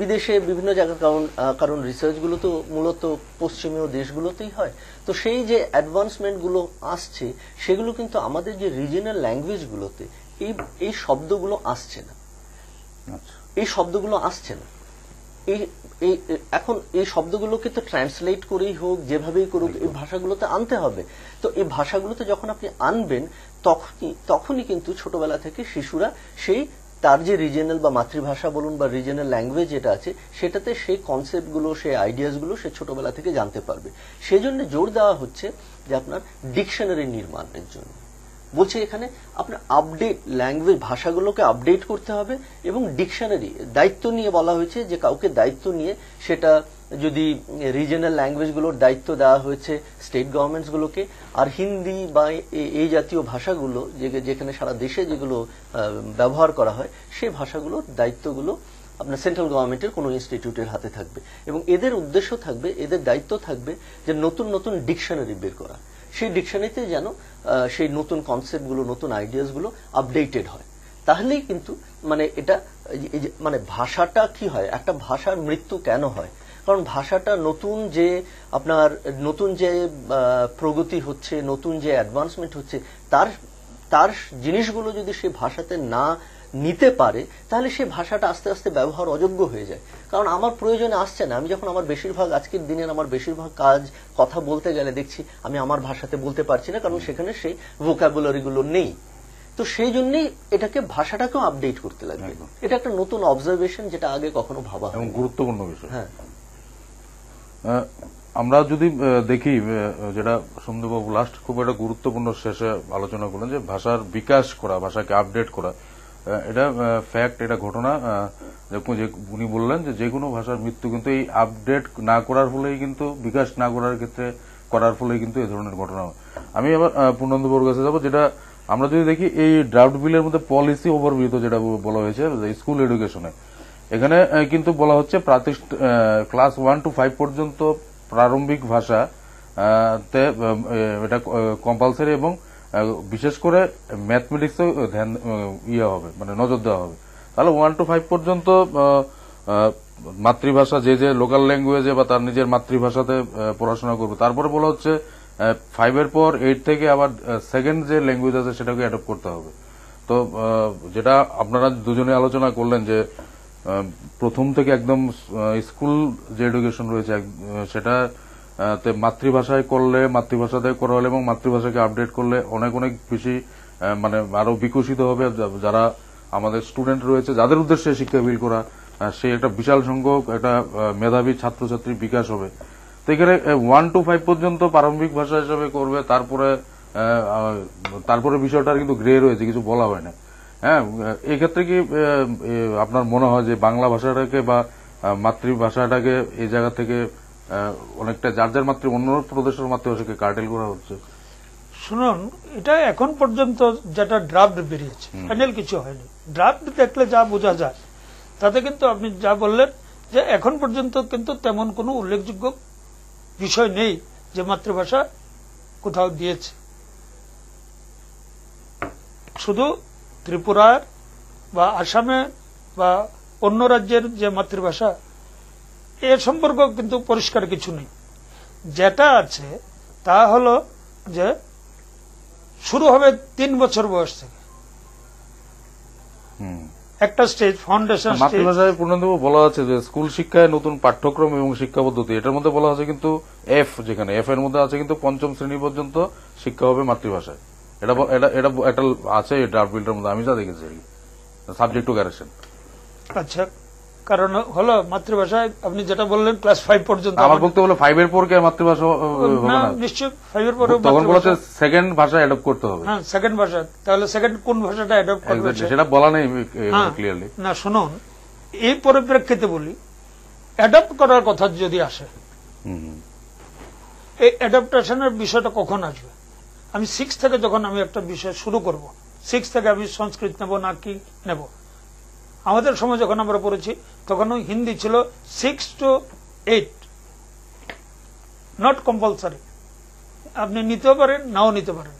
বিদেশে বিভিন্ন জায়গার কারণ কারণ রিসার্চগুলো তো মূলত পশ্চিমীয় দেশগুলোতেই হয় তো সেই যে অ্যাডভান্সমেন্টগুলো আসছে সেগুলো কিন্তু আমাদের যে রিজিনাল ল্যাঙ্গুয়েজগুলোতে এই এই শব্দগুলো আসছে না আচ্ছা। এই শব্দগুলো আসছে না এই এই এখন এই শব্দগুলোকে তো ট্রান্সলেট করেই হোক যেভাবেই করুক এই ভাষাগুলোতে আনতে হবে তো এই ভাষাগুলোতে যখন আপনি আনবেন তখনই তখনই কিন্তু ছোটবেলা থেকে শিশুরা সেই তার যে রিজনাল বা মাতৃভাষা বলুন বা রিজিনাল ল্যাঙ্গুয়েজ যেটা আছে সেটাতে সেই কনসেপ্টগুলো সেই আইডিয়াসগুলো সে ছোটবেলা থেকে জানতে পারবে সেজন্য জোর দেওয়া হচ্ছে যে আপনার ডিকশনারি নির্মাণের জন্য বলছে এখানে আপনার আপডেট ল্যাঙ্গুয়েজ ভাষাগুলোকে আপডেট করতে হবে এবং ডিকশনারি দায়িত্ব নিয়ে বলা হয়েছে যে কাউকে দায়িত্ব নিয়ে সেটা যদি রিজনাল ল্যাঙ্গুয়েজগুলোর দায়িত্ব দেওয়া হয়েছে স্টেট গভর্নমেন্টসগুলোকে আর হিন্দি বা এই জাতীয় ভাষাগুলো যেখানে সারা দেশে যেগুলো ব্যবহার করা হয় সেই ভাষাগুলোর দায়িত্বগুলো আপনার সেন্ট্রাল গভর্নমেন্টের কোনো ইনস্টিটিউটের হাতে থাকবে এবং এদের উদ্দেশ্য থাকবে এদের দায়িত্ব থাকবে যে নতুন নতুন ডিকশনারি বের করা সেই ডিকশনারিতে যেন সেই নতুন কনসেপ্টগুলো নতুন আইডিয়াসগুলো আপডেটেড হয় তাহলেই কিন্তু মানে এটা মানে ভাষাটা কি হয় একটা ভাষার মৃত্যু কেন হয় কারণ ভাষাটা নতুন যে আপনার নতুন যে প্রগতি হচ্ছে নতুন যে অ্যাডভান্সমেন্ট হচ্ছে তার তার জিনিসগুলো যদি সে ভাষাতে না নিতে পারে তাহলে সেই ভাষাটা আস্তে আস্তে ব্যবহার অযোগ্য হয়ে যায় কারণ আমার প্রয়োজনে আসছে না আমি যখন আমার বেশিরভাগ আজকের দিনের আমার বেশিরভাগ কাজ কথা বলতে গেলে দেখছি আমি আমার ভাষাতে বলতে পারছি না কারণ সেখানে সেই ভোকাবুলারিগুলো নেই তো সেই জন্যই এটাকে ভাষাটাকেও আপডেট করতে লাগবে এটা একটা নতুন অবজারভেশন যেটা আগে কখনো ভাবা এবং গুরুত্বপূর্ণ বিষয় হ্যাঁ আমরা যদি দেখি যেটা সন্দীপবাবু লাস্ট খুব একটা গুরুত্বপূর্ণ শেষে আলোচনা করলেন যে ভাষার বিকাশ করা ভাষাকে আপডেট করা এটা ফ্যাক্ট এটা ঘটনা যে উনি বললেন যে কোনো ভাষার মৃত্যু কিন্তু এই আপডেট না করার ফলেই কিন্তু বিকাশ না করার ক্ষেত্রে করার ফলেই কিন্তু এ ধরনের ঘটনা হয় আমি আবার পূর্ণান্দবর কাছে যাবো যেটা আমরা যদি দেখি এই ড্রাফট বিলের মধ্যে পলিসি ওভারভিউ যেটা বলা হয়েছে স্কুল এডুকেশনে এখানে কিন্তু বলা হচ্ছে ক্লাস ওয়ান টু ফাইভ পর্যন্ত প্রারম্ভিক ভাষা তে এটা কম্পালসারি এবং বিশেষ করে ম্যাথমেটিক্সে ধ্যান ইয়ে হবে মানে নজর দেওয়া হবে তাহলে ওয়ান টু ফাইভ পর্যন্ত মাতৃভাষা যে যে লোকাল ল্যাঙ্গুয়েজে বা তার নিজের মাতৃভাষাতে পড়াশোনা করবে তারপরে বলা হচ্ছে ফাইভের পর এইট থেকে আবার সেকেন্ড যে ল্যাঙ্গুয়েজ আছে সেটাকে অ্যাডপ্ট করতে হবে তো যেটা আপনারা দুজনে আলোচনা করলেন যে প্রথম থেকে একদম স্কুল যে এডুকেশন রয়েছে সেটা মাতৃভাষায় করলে মাতৃভাষাতে করা হলে এবং মাতৃভাষাকে আপডেট করলে অনেক অনেক বেশি মানে আরো বিকশিত হবে যারা আমাদের স্টুডেন্ট রয়েছে যাদের উদ্দেশ্যে শিক্ষা বিল করা সে একটা বিশাল সংখ্যক একটা মেধাবী ছাত্রছাত্রীর বিকাশ হবে তো এখানে ওয়ান টু ফাইভ পর্যন্ত প্রারম্ভিক ভাষা হিসেবে করবে তারপরে তারপরে বিষয়টা কিন্তু গ্রে রয়েছে কিছু বলা হয় না হ্যাঁ এক্ষেত্রে কি আপনার মনে হয় যে বাংলা ভাষাটাকে বা মাতৃভাষাটাকে এই জায়গা থেকে অনেকটা যার যার মাত্রে অন্য প্রদেশের মাত্রে সেকে কার্টেল করা হচ্ছে শুনুন এটা এখন পর্যন্ত যেটা ড্রাফট বেরিয়েছে ফাইনাল কিছু হয়নি ড্রাফট দেখলে যা বোঝা যায় তাতে কিন্তু আপনি যা বললেন যে এখন পর্যন্ত কিন্তু তেমন কোনো উল্লেখযোগ্য বিষয় নেই যে মাতৃভাষা কোথাও দিয়েছে শুধু ত্রিপুরার বা আসামে বা অন্য রাজ্যের যে মাতৃভাষা এ সম্পর্ক কিন্তু পরিষ্কার কিছু নেই যেটা আছে তা হলো যে শুরু হবে তিন বছর বয়স থেকে একটা স্টেজ ফাউন্ডেশন মাতৃভাষায় পূর্ণদেব বলা আছে যে স্কুল শিক্ষায় নতুন পাঠ্যক্রম এবং শিক্ষা পদ্ধতি এটার মধ্যে বলা আছে কিন্তু এফ যেখানে এফ এর মধ্যে আছে কিন্তু পঞ্চম শ্রেণী পর্যন্ত শিক্ষা হবে মাতৃভাষায় এটা এটা এটা একটা আছে ড্রাফট বিলটার মধ্যে আমি যা দেখেছি সাবজেক্ট টু গ্যারেশন আচ্ছা কারণ হলো মাতৃভাষায় আপনি যেটা বললেন ক্লাস ফাইভ পর্যন্ত আমার বক্তব্য হলো ফাইভ এর পর কে মাতৃভাষা নিশ্চয় ফাইভ এর সেকেন্ড ভাষা অ্যাডপ্ট করতে হবে হ্যাঁ সেকেন্ড ভাষা তাহলে সেকেন্ড কোন ভাষাটা অ্যাডপ্ট করবে সেটা বলা নেই ক্লিয়ারলি না শুনুন এই পরিপ্রেক্ষিতে বলি অ্যাডপ্ট করার কথা যদি আসে এই অ্যাডাপ্টেশনের বিষয়টা কখন আসবে আমি সিক্স থেকে যখন আমি একটা বিষয় শুরু করব সিক্স থেকে আমি সংস্কৃত নেব না কি নেব আমাদের সময় যখন আমরা পড়েছি তখন হিন্দি ছিল six to eight not compulsory আপনি নিতেও পারেন নাও নিতে পারেন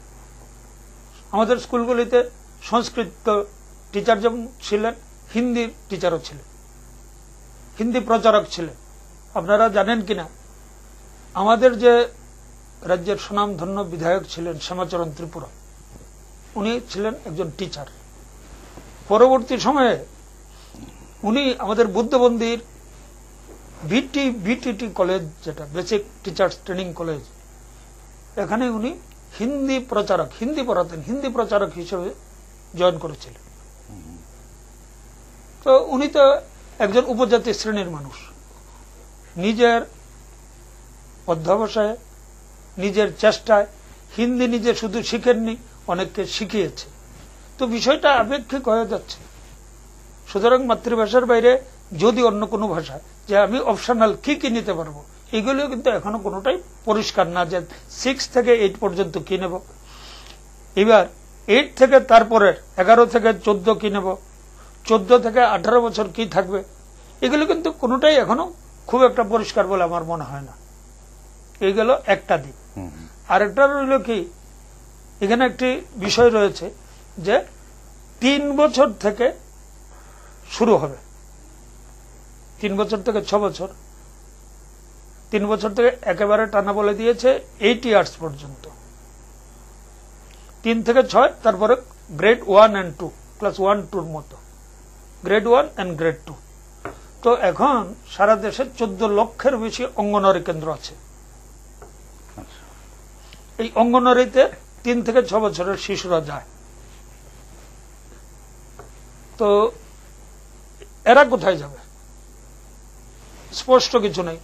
আমাদের স্কুলগুলিতে সংস্কৃত টিচার যেমন ছিলেন হিন্দি টিচারও ছিলেন হিন্দি প্রচারক ছিলেন আপনারা জানেন কিনা আমাদের যে রাজ্যের সুনামধন্য বিধায়ক ছিলেন শ্যামাচরণ ত্রিপুরা উনি ছিলেন একজন টিচার পরবর্তী সময়ে উনি আমাদের বুদ্ধ মন্দির বিটি বিটিটি কলেজ যেটা বেসিক টিচার্স ট্রেনিং কলেজ এখানে উনি হিন্দি প্রচারক হিন্দি পড়াতেন হিন্দি প্রচারক হিসেবে জয়েন করেছিলেন তো উনি তো একজন উপজাতি শ্রেণীর মানুষ নিজের অধ্যাবসায় নিজের চেষ্টায় হিন্দি নিজে শুধু শিখেননি অনেককে শিখিয়েছে তো বিষয়টা আপেক্ষিক হয়ে যাচ্ছে সুতরাং মাতৃভাষার বাইরে যদি অন্য কোনো ভাষা যে আমি অপশনাল কি কি নিতে পারবো এগুলিও কিন্তু এখনো কোনোটাই পরিষ্কার না যে সিক্স থেকে এইট পর্যন্ত কি নেব এবার এইট থেকে তারপরের এগারো থেকে চোদ্দ কি নেব চোদ্দ থেকে আঠারো বছর কি থাকবে এগুলো কিন্তু কোনোটাই এখনো খুব একটা পরিষ্কার বলে আমার মনে হয় না এই গেল একটা দিক আরেকটা রইল কি এখানে একটি বিষয় রয়েছে যে তিন বছর থেকে শুরু হবে তিন বছর থেকে ছ বছর তিন বছর থেকে একেবারে টানা বলে দিয়েছে এইট ইয়ার্স পর্যন্ত তিন থেকে ছয় তারপরে grade one and two class one টুর মতো grade one and grade two তো এখন সারা দেশে চোদ্দ লক্ষের বেশি অঙ্গনওয়াড়ি কেন্দ্র আছে এই অঙ্গনওয়াড়িতে তিন থেকে ছ বছরের শিশুরা যায় তো এরা কোথায় যাবে স্পষ্ট কিছু নেই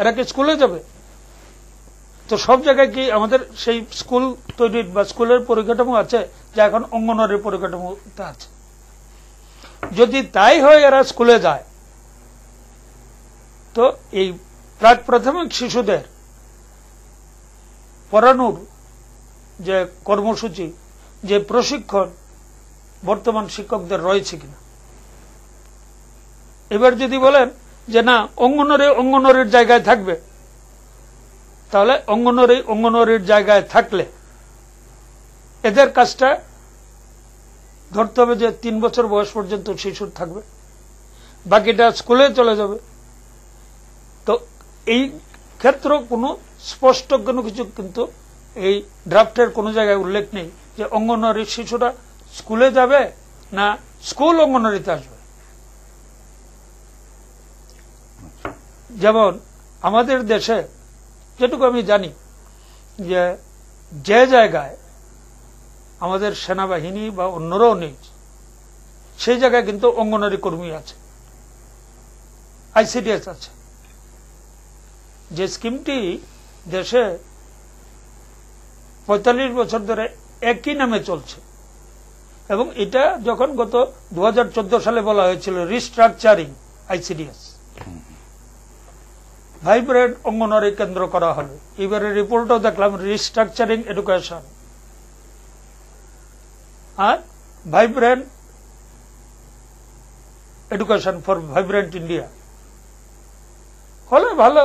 এরা কি স্কুলে যাবে তো সব জায়গায় কি আমাদের সেই স্কুল তৈরির বা স্কুলের পরিকাঠামো আছে যা এখন অঙ্গনওয়াড়ির পরিকাঠামো আছে যদি তাই হয় এরা স্কুলে যায় তো এই প্রাক প্রাথমিক শিশুদের পড়ানোর যে কর্মসূচি যে প্রশিক্ষণ বর্তমান শিক্ষকদের রয়েছে কিনা এবার যদি বলেন যে না অঙ্গনরে অঙ্গনরের জায়গায় থাকবে তাহলে অঙ্গনরে অঙ্গনরের জায়গায় থাকলে এদের কাজটা ধরতে হবে যে তিন বছর বয়স পর্যন্ত শিশুর থাকবে বাকিটা স্কুলে চলে যাবে তো এই ক্ষেত্র কোনো স্পষ্ট কোনো কিছু কিন্তু এই ড্রাফটের কোনো জায়গায় উল্লেখ নেই যে অঙ্গনওয়াড়ির শিশুরা স্কুলে যাবে না স্কুল অঙ্গনারীতে আসবে যেমন আমাদের দেশে যেটুকু আমি জানি যে যে জায়গায় আমাদের সেনাবাহিনী বা অন্যরাও নেই সেই জায়গায় কিন্তু অঙ্গনারী কর্মী আছে আইসিডিএস আছে যে স্কিমটি দেশে পঁয়তাল্লিশ বছর ধরে একই নামে চলছে এবং এটা যখন গত দু সালে বলা হয়েছিল রিস্ট্রাকচারিং আইসিডিএস ভাইব্রেন্ট অঙ্গনওয়াড়ি কেন্দ্র করা হলো এবারে রিপোর্টও দেখলাম রিস্ট্রাকচারিং এডুকেশন আর vibrant education for vibrant India হলে ভালো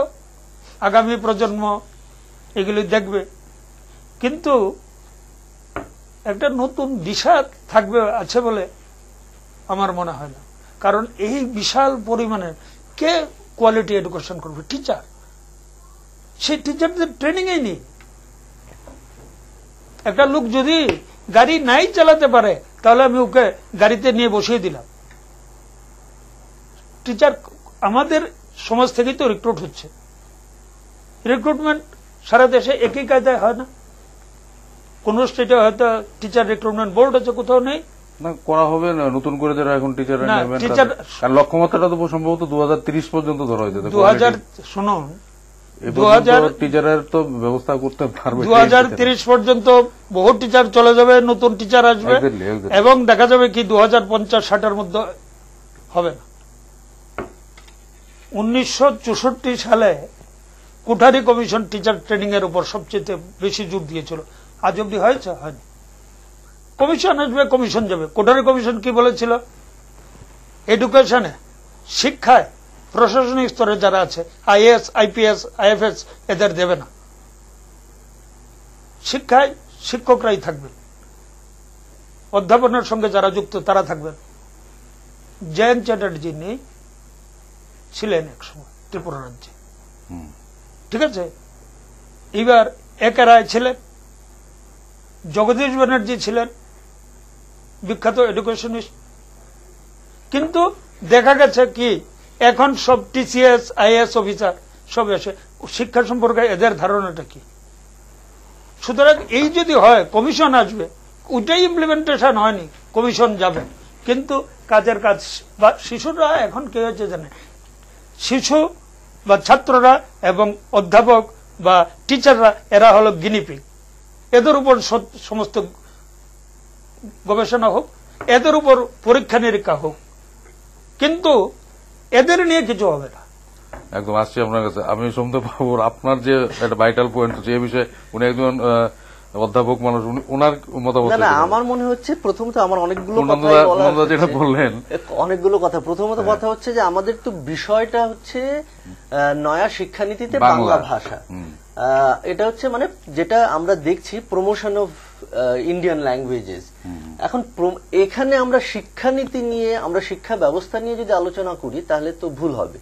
আগামী প্রজন্ম এগুলি দেখবে কিন্তু একটা নতুন দিশা থাকবে আছে বলে আমার মনে হয় না কারণ এই বিশাল পরিমাণের কে কোয়ালিটি এডুকেশন করবে টিচার সেই টিচারদের ট্রেনিংই নেই একটা লোক যদি গাড়ি নাই চালাতে পারে তাহলে আমি ওকে গাড়িতে নিয়ে বসিয়ে দিলাম টিচার আমাদের সমাজ থেকেই তো রিক্রুট হচ্ছে রিক্রুটমেন্ট সারা দেশে একই কায়দায় হয় না কোন স্টেটে হয়তো টিচার রিক্রুটমেন্ট বোর্ড আছে কোথাও নেই করা হবে না নতুন করে যারা এখন টিচাররা নেবেন আর লক্ষ্যমাত্রাটা তো সম্ভবত দু পর্যন্ত ধরা হয়েছে শুনুন নতুন টিচার আসবে এবং দেখা যাবে কি দু হাজার পঞ্চাশ ষাটের মধ্যে হবে না উনিশশো সালে কোঠারি কমিশন টিচার ট্রেনিং এর উপর সবচেয়ে বেশি জোর দিয়েছিল আজ অব্দি হয়েছে হয়নি কমিশন আসবে কমিশন যাবে কোটারি কমিশন কি বলেছিল এডুকেশনে শিক্ষায় প্রশাসনিক স্তরে যারা আছে আইএস আইপিএস আইএফএস এদের দেবে না শিক্ষায় শিক্ষকরাই থাকবে অধ্যাপনার সঙ্গে যারা যুক্ত তারা থাকবেন জয়ন্ত চ্যাটার্জি নেই ছিলেন একসময় ত্রিপুরা রাজ্যে ঠিক আছে এবার একা রায় ছিলেন জগদীশ ব্যানার্জি ছিলেন বিখ্যাত এডুকেশনিস্ট কিন্তু দেখা গেছে কি এখন সব টিসিএস আইএস অফিসার সব এসে শিক্ষা সম্পর্কে এদের ধারণাটা কি সুতরাং এই যদি হয় কমিশন আসবে ওইটাই ইমপ্লিমেন্টেশন হয়নি কমিশন যাবে কিন্তু কাজের কাজ বা শিশুরা এখন কে হয়েছে জানে শিশু বা ছাত্ররা এবং অধ্যাপক বা টিচাররা এরা হলো গিনিপিং এদের উপর সমস্ত গবেষণা হোক এদের উপর পরীক্ষা নিরীক্ষা হোক কিন্তু এদের নিয়ে কিছু হবে না একদম আসছি আপনার কাছে আমি সোমদেব পাবো আপনার যে একটা ভাইটাল পয়েন্ট যে বিষয়ে উনি একজন অধ্যাপক মানুষ ওনার মতামত আমার মনে হচ্ছে প্রথমত আমার অনেকগুলো কথা যেটা বললেন অনেকগুলো কথা প্রথমত হ্যাঁ। কথা হচ্ছে যে আমাদের তো বিষয়টা হচ্ছে নয়া শিক্ষানীতিতে বাংলা ভাষা এটা হচ্ছে মানে যেটা আমরা দেখছি প্রমোশন অফ ইন্ডিয়ান ল্যাঙ্গুয়েজেস এখন এখানে আমরা শিক্ষানীতি নিয়ে আমরা শিক্ষা ব্যবস্থা নিয়ে যদি আলোচনা করি তাহলে তো ভুল হবে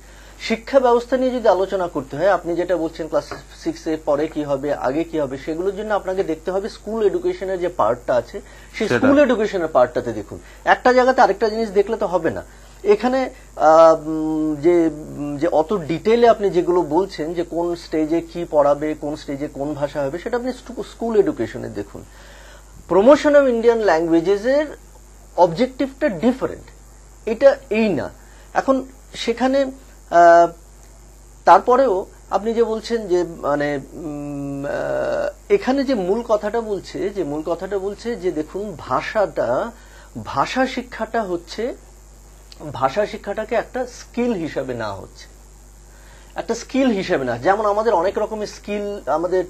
শিক্ষা ব্যবস্থা নিয়ে যদি আলোচনা করতে হয় আপনি যেটা বলছেন ক্লাস সিক্স এর পরে কি হবে আগে কি হবে সেগুলোর জন্য আপনাকে দেখতে হবে স্কুল এডুকেশনের যে পার্টটা আছে সেই স্কুল এডুকেশনের পার্টটাতে দেখুন একটা জায়গাতে আরেকটা জিনিস দেখলে তো হবে না এখানে যে যে অত ডিটেলে আপনি যেগুলো বলছেন যে কোন স্টেজে কি পড়াবে কোন স্টেজে কোন ভাষা হবে সেটা আপনি স্কুল এডুকেশনে দেখুন প্রমোশন অফ ইন্ডিয়ান ল্যাঙ্গুয়েজেসের অবজেক্টিভটা ডিফারেন্ট এটা এই না এখন সেখানে তারপরেও আপনি যে বলছেন যে মানে এখানে যে মূল কথাটা বলছে যে মূল কথাটা বলছে যে দেখুন ভাষাটা ভাষা শিক্ষাটা হচ্ছে ভাষা শিক্ষাটাকে একটা স্কিল হিসাবে না হচ্ছে একটা স্কিল হিসেবে না যেমন আমাদের অনেক রকমের স্কিল আমাদের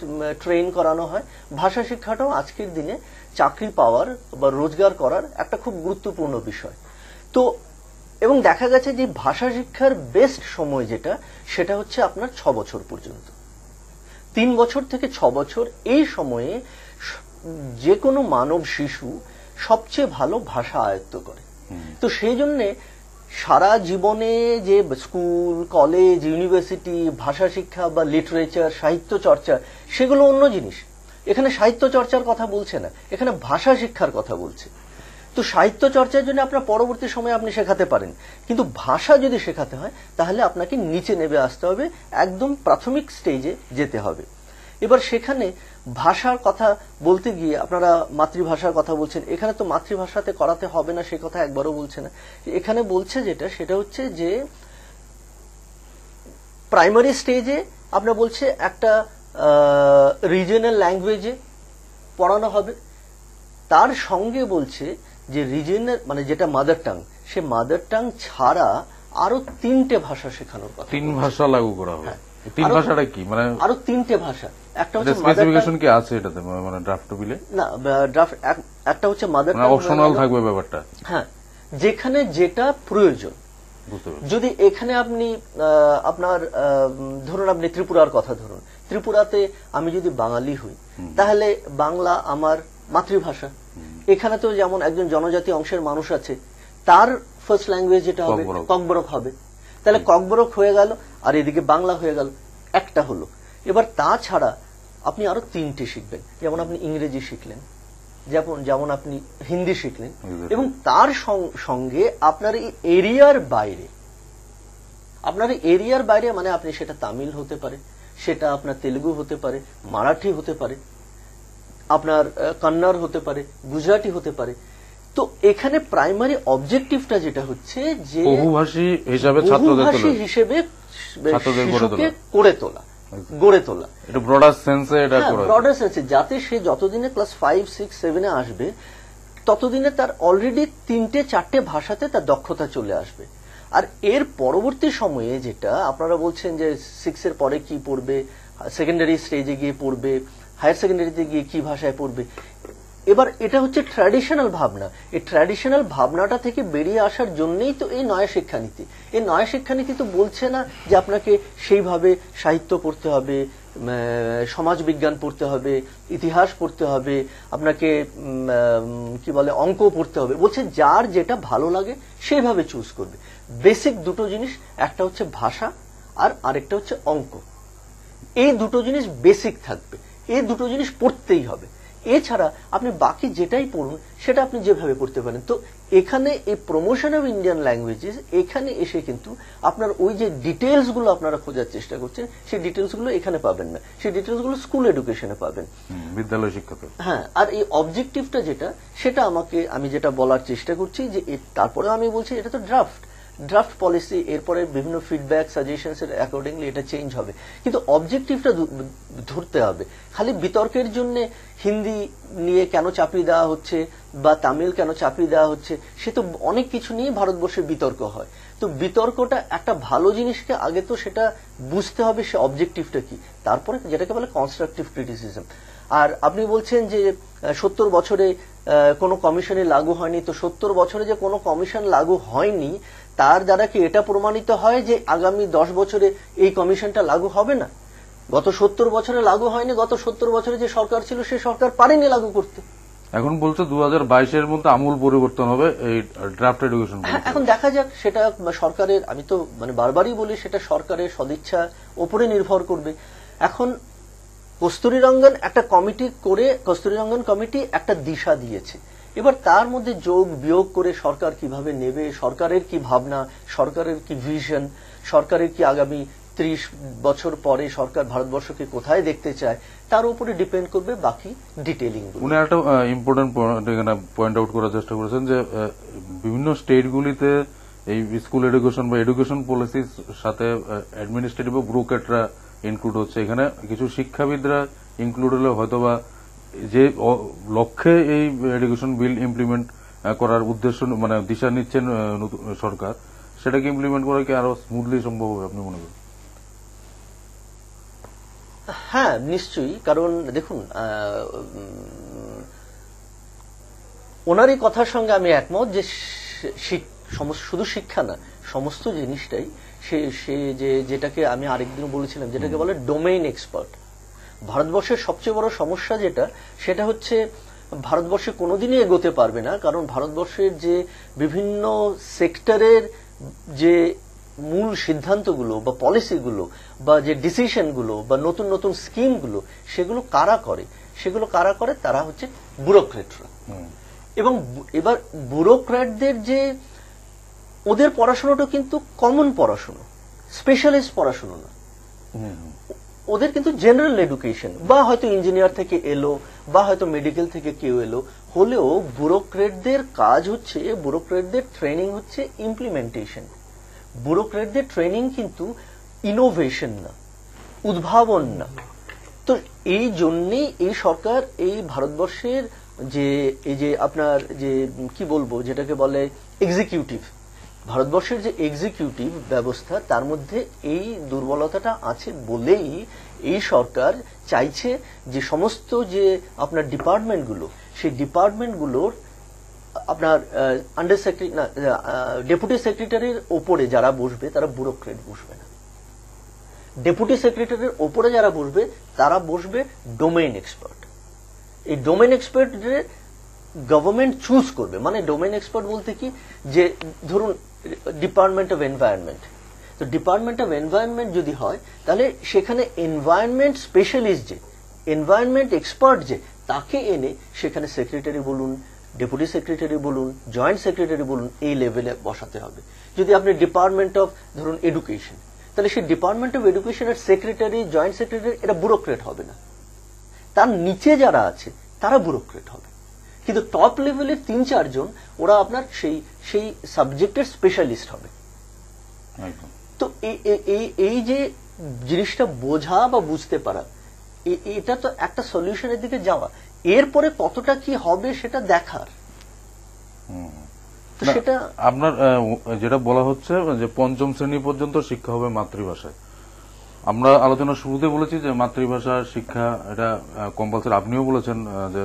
ট্রেন করানো হয় ভাষা শিক্ষাটাও আজকের দিনে চাকরি পাওয়ার বা রোজগার করার একটা খুব গুরুত্বপূর্ণ বিষয় তো এবং দেখা গেছে যে ভাষা শিক্ষার বেস্ট সময় যেটা সেটা হচ্ছে আপনার ছ বছর পর্যন্ত তিন বছর থেকে ছ বছর এই সময়ে যে কোনো মানব শিশু সবচেয়ে ভালো ভাষা আয়ত্ত করে তো সেই জন্যে সারা জীবনে যে স্কুল কলেজ ইউনিভার্সিটি ভাষা শিক্ষা বা লিটারেচার সাহিত্য চর্চা সেগুলো অন্য জিনিস এখানে সাহিত্য চর্চার কথা বলছে না এখানে ভাষা শিক্ষার কথা বলছে তো সাহিত্য চর্চার জন্য আপনার পরবর্তী সময়ে আপনি শেখাতে পারেন কিন্তু ভাষা যদি শেখাতে হয় তাহলে আপনাকে নিচে নেমে আসতে হবে একদম প্রাথমিক স্টেজে যেতে হবে এবার সেখানে ভাষার কথা বলতে গিয়ে আপনারা মাতৃভাষার কথা বলছেন এখানে তো মাতৃভাষাতে করাতে হবে না সে কথা একবারও বলছে না এখানে বলছে যেটা সেটা হচ্ছে যে প্রাইমারি স্টেজে আপনার বলছে একটা রিজনাল ল্যাঙ্গুয়েজে পড়ানো হবে তার সঙ্গে বলছে যে রিজনের মানে যেটা মাদার টাং সে মাদার টাং ছাড়া আরো তিনটে ভাষা শেখানোর কথা তিন ভাষা লাগু করা হবে হ্যাঁ। তিন ভাষাটা কি মানে আরো তিনটে ভাষা মানে মানে হ্যাঁ, যেখানে যেটা প্রয়োজন যদি এখানে আপনি আপনার ধরুন আপনি ত্রিপুরার কথা ধরুন ত্রিপুরাতে আমি যদি বাঙালি হই তাহলে বাংলা আমার মাতৃভাষা এখানে তো যেমন একজন জনজাতি অংশের মানুষ আছে তার ফার্স্ট ল্যাঙ্গুয়েজ যেটা হবে ককবরক হবে তাহলে ককবরক হয়ে গেল আর এদিকে বাংলা হয়ে গেল একটা হলো এবার তাছাড়া আপনি আরো তিনটি শিখবেন যেমন আপনি ইংরেজি শিখলেন যেমন যেমন আপনি হিন্দি শিখলেন এবং তার সঙ্গে আপনার এই এরিয়ার বাইরে আপনার এরিয়ার বাইরে মানে আপনি সেটা তামিল হতে পারে সেটা আপনার তেলুগু হতে পারে মারাঠি হতে পারে আপনার কন্নড় হতে পারে গুজরাটি হতে পারে তো এখানে প্রাইমারি অবজেক্টিভটা যেটা হচ্ছে যে বহুভাষী হিসেবে ছাত্রদের হিসেবে করে তোলা গড়ে তোলা এটা ব্রডার সেন্সে এটা ব্রডার হ্যাঁ, সেন্সে যাতে সে যতদিনে ক্লাস ফাইভ সিক্স সেভেনে আসবে ততদিনে তার অলরেডি তিনটে চারটে ভাষাতে তার দক্ষতা চলে আসবে আর এর পরবর্তী সময়ে যেটা আপনারা বলছেন যে সিক্স এর পরে কি পড়বে সেকেন্ডারি স্টেজে গিয়ে পড়বে হায়ার সেকেন্ডারিতে গিয়ে কি ভাষায় পড়বে এবার এটা হচ্ছে ট্র্যাডিশনাল ভাবনা এই ট্র্যাডিশনাল ভাবনাটা থেকে বেরিয়ে আসার জন্যই তো এই নয়া শিক্ষানীতি এই নয়া শিক্ষানীতি তো বলছে না যে আপনাকে সেইভাবে সাহিত্য পড়তে হবে সমাজ বিজ্ঞান পড়তে হবে ইতিহাস পড়তে হবে আপনাকে কি বলে অঙ্ক পড়তে হবে বলছে যার যেটা ভালো লাগে সেইভাবে চুজ করবে বেসিক দুটো জিনিস একটা হচ্ছে ভাষা আর আরেকটা হচ্ছে অঙ্ক এই দুটো জিনিস বেসিক থাকবে এই দুটো জিনিস পড়তেই হবে এছাড়া আপনি বাকি যেটাই পড়ুন সেটা আপনি যেভাবে পড়তে পারেন তো এখানে এই প্রমোশন অফ ইন্ডিয়ান ল্যাঙ্গুয়েজেস এখানে এসে কিন্তু আপনার ওই যে ডিটেলসগুলো আপনারা খোঁজার চেষ্টা করছেন সেই ডিটেলসগুলো এখানে পাবেন না সেই ডিটেলসগুলো স্কুল এডুকেশনে পাবেন বিদ্যালয় শিক্ষক হ্যাঁ আর এই অবজেক্টিভটা যেটা সেটা আমাকে আমি যেটা বলার চেষ্টা করছি যে তারপরে আমি বলছি এটা তো ড্রাফট ড্রাফট পলিসি এরপরে বিভিন্ন ফিডব্যাক এর অ্যাকর্ডিংলি এটা চেঞ্জ হবে কিন্তু অবজেক্টিভটা ধরতে হবে খালি বিতর্কের জন্য হিন্দি নিয়ে কেন চাপিয়ে দেওয়া হচ্ছে বা তামিল কেন চাপিয়ে দেওয়া হচ্ছে সে তো অনেক কিছু নিয়ে ভারতবর্ষে বিতর্ক হয় তো বিতর্কটা একটা ভালো জিনিসকে আগে তো সেটা বুঝতে হবে সে অবজেক্টিভটা কি তারপরে যেটাকে বলে কনস্ট্রাকটিভ ক্রিটিসিজম আর আপনি বলছেন যে সত্তর বছরে কোনো কমিশনে লাগু হয়নি তো সত্তর বছরে যে কোনো কমিশন লাগু হয়নি তার দ্বারা কি এটা প্রমাণিত হয় যে আগামী দশ বছরে এই কমিশনটা লাগু হবে না গত সত্তর বছরে লাগু হয়নি গত সত্তর বছরে যে সরকার ছিল সে সরকার পারেনি লাগু করতে এখন বলছে দু হাজার বাইশের মধ্যে আমূল পরিবর্তন হবে এই ড্রাফট হ্যাঁ, এডুকেশন এখন দেখা যাক সেটা সরকারের আমি তো মানে বারবারই বলি সেটা সরকারের সদিচ্ছা ওপরে নির্ভর করবে এখন কস্তুরীরঙ্গন একটা কমিটি করে কস্তুরীরঙ্গন কমিটি একটা দিশা দিয়েছে এবার তার মধ্যে যোগ বিয়োগ করে সরকার কিভাবে নেবে সরকারের কি ভাবনা সরকারের কি ভিশন সরকারের কি আগামী ত্রিশ বছর পরে সরকার ভারতবর্ষকে কোথায় দেখতে চায় তার উপরে ডিপেন্ড করবে বাকি ডিটেলিং উনি একটা ইম্পর্টেন্ট এখানে পয়েন্ট আউট করার চেষ্টা করেছেন যে বিভিন্ন স্টেটগুলিতে এই স্কুল এডুকেশন বা এডুকেশন পলিসির সাথে অ্যাডমিনিস্ট্রেটিভ ব্রোকেটরা ইনক্লুড হচ্ছে এখানে কিছু শিক্ষাবিদরা ইনক্লুড হলে হয়তোবা যে লক্ষ্যে এই এডুকেশন বিল ইমপ্লিমেন্ট করার উদ্দেশ্য মানে দিশা নিচ্ছেন সরকার সেটাকে ইমপ্লিমেন্ট করা কি আরো স্মুথলি সম্ভব হবে আপনি মনে করেন হ্যাঁ নিশ্চয়ই কারণ দেখুন ওনারই কথার সঙ্গে আমি একমত যে শুধু শিক্ষা না সমস্ত জিনিসটাই সে সে যে যেটাকে আমি আরেকদিন বলেছিলাম যেটাকে বলে ডোমেইন এক্সপার্ট ভারতবর্ষের সবচেয়ে বড় সমস্যা যেটা সেটা হচ্ছে ভারতবর্ষে কোনোদিনই এগোতে পারবে না কারণ ভারতবর্ষের যে বিভিন্ন সেক্টরের যে মূল সিদ্ধান্তগুলো বা পলিসিগুলো বা যে ডিসিশনগুলো বা নতুন নতুন স্কিমগুলো সেগুলো কারা করে সেগুলো কারা করে তারা হচ্ছে ব্যুরোক্রেটরা এবং এবার ব্যুরোক্র্যাটদের যে ওদের পড়াশোনাটা কিন্তু কমন পড়াশোনা স্পেশালিস্ট পড়াশোনা না ওদের কিন্তু জেনারেল এডুকেশন বা হয়তো ইঞ্জিনিয়ার থেকে এলো বা হয়তো মেডিকেল থেকে কেউ এলো হলেও ব্যুরোক্রেটদের কাজ হচ্ছে ব্যুরোক্রেটদের ট্রেনিং হচ্ছে ইমপ্লিমেন্টেশন ব্যুরোক্রেটদের ট্রেনিং কিন্তু ইনোভেশন না উদ্ভাবন না তো এই জন্যেই এই সরকার এই ভারতবর্ষের যে এই যে আপনার যে কি বলবো যেটাকে বলে এক্সিকিউটিভ ভারতবর্ষের যে এক্সিকিউটিভ ব্যবস্থা তার মধ্যে এই দুর্বলতাটা আছে বলেই এই সরকার চাইছে যে সমস্ত যে আপনার ডিপার্টমেন্টগুলো সেই ডিপার্টমেন্টগুলোর আপনার আন্ডার সেক্রেটারি না ডেপুটি সেক্রেটারির ওপরে যারা বসবে তারা ব্যুরোক্রেট বসবে না ডেপুটি সেক্রেটারির ওপরে যারা বসবে তারা বসবে ডোমেইন এক্সপার্ট এই ডোমেইন এক্সপার্টদের গভর্নমেন্ট চুজ করবে মানে ডোমেইন এক্সপার্ট বলতে কি যে ধরুন ডিপার্টমেন্ট অফ এনভায়রনমেন্ট তো ডিপার্টমেন্ট অফ এনভায়রনমেন্ট যদি হয় তাহলে সেখানে এনভায়রনমেন্ট স্পেশালিস্ট যে এনভায়রনমেন্ট এক্সপার্ট যে তাকে এনে সেখানে সেক্রেটারি বলুন ডেপুটি সেক্রেটারি বলুন জয়েন্ট সেক্রেটারি বলুন এই লেভেলে বসাতে হবে যদি আপনি ডিপার্টমেন্ট অফ ধরুন এডুকেশন তাহলে সেই ডিপার্টমেন্ট অফ এডুকেশনের সেক্রেটারি জয়েন্ট সেক্রেটারি এটা ব্যুরোক্রেট হবে না তার নিচে যারা আছে তারা ব্যুরোক্রেট হবে কিন্তু টপ লেভেলের তিন চারজন ওরা আপনার সেই সেই সাবজেক্টের স্পেশালিস্ট হবে তো এই যে জিনিসটা বোঝা বা বুঝতে পারা এটা তো একটা সলিউশনের দিকে যাওয়া এরপরে কতটা কি হবে সেটা দেখার সেটা আপনার যেটা বলা হচ্ছে যে পঞ্চম শ্রেণী পর্যন্ত শিক্ষা হবে মাতৃভাষায় আমরা আলোচনা শুরুতে বলেছি যে মাতৃভাষা শিক্ষা এটা কম্পালসারি আপনিও বলেছেন যে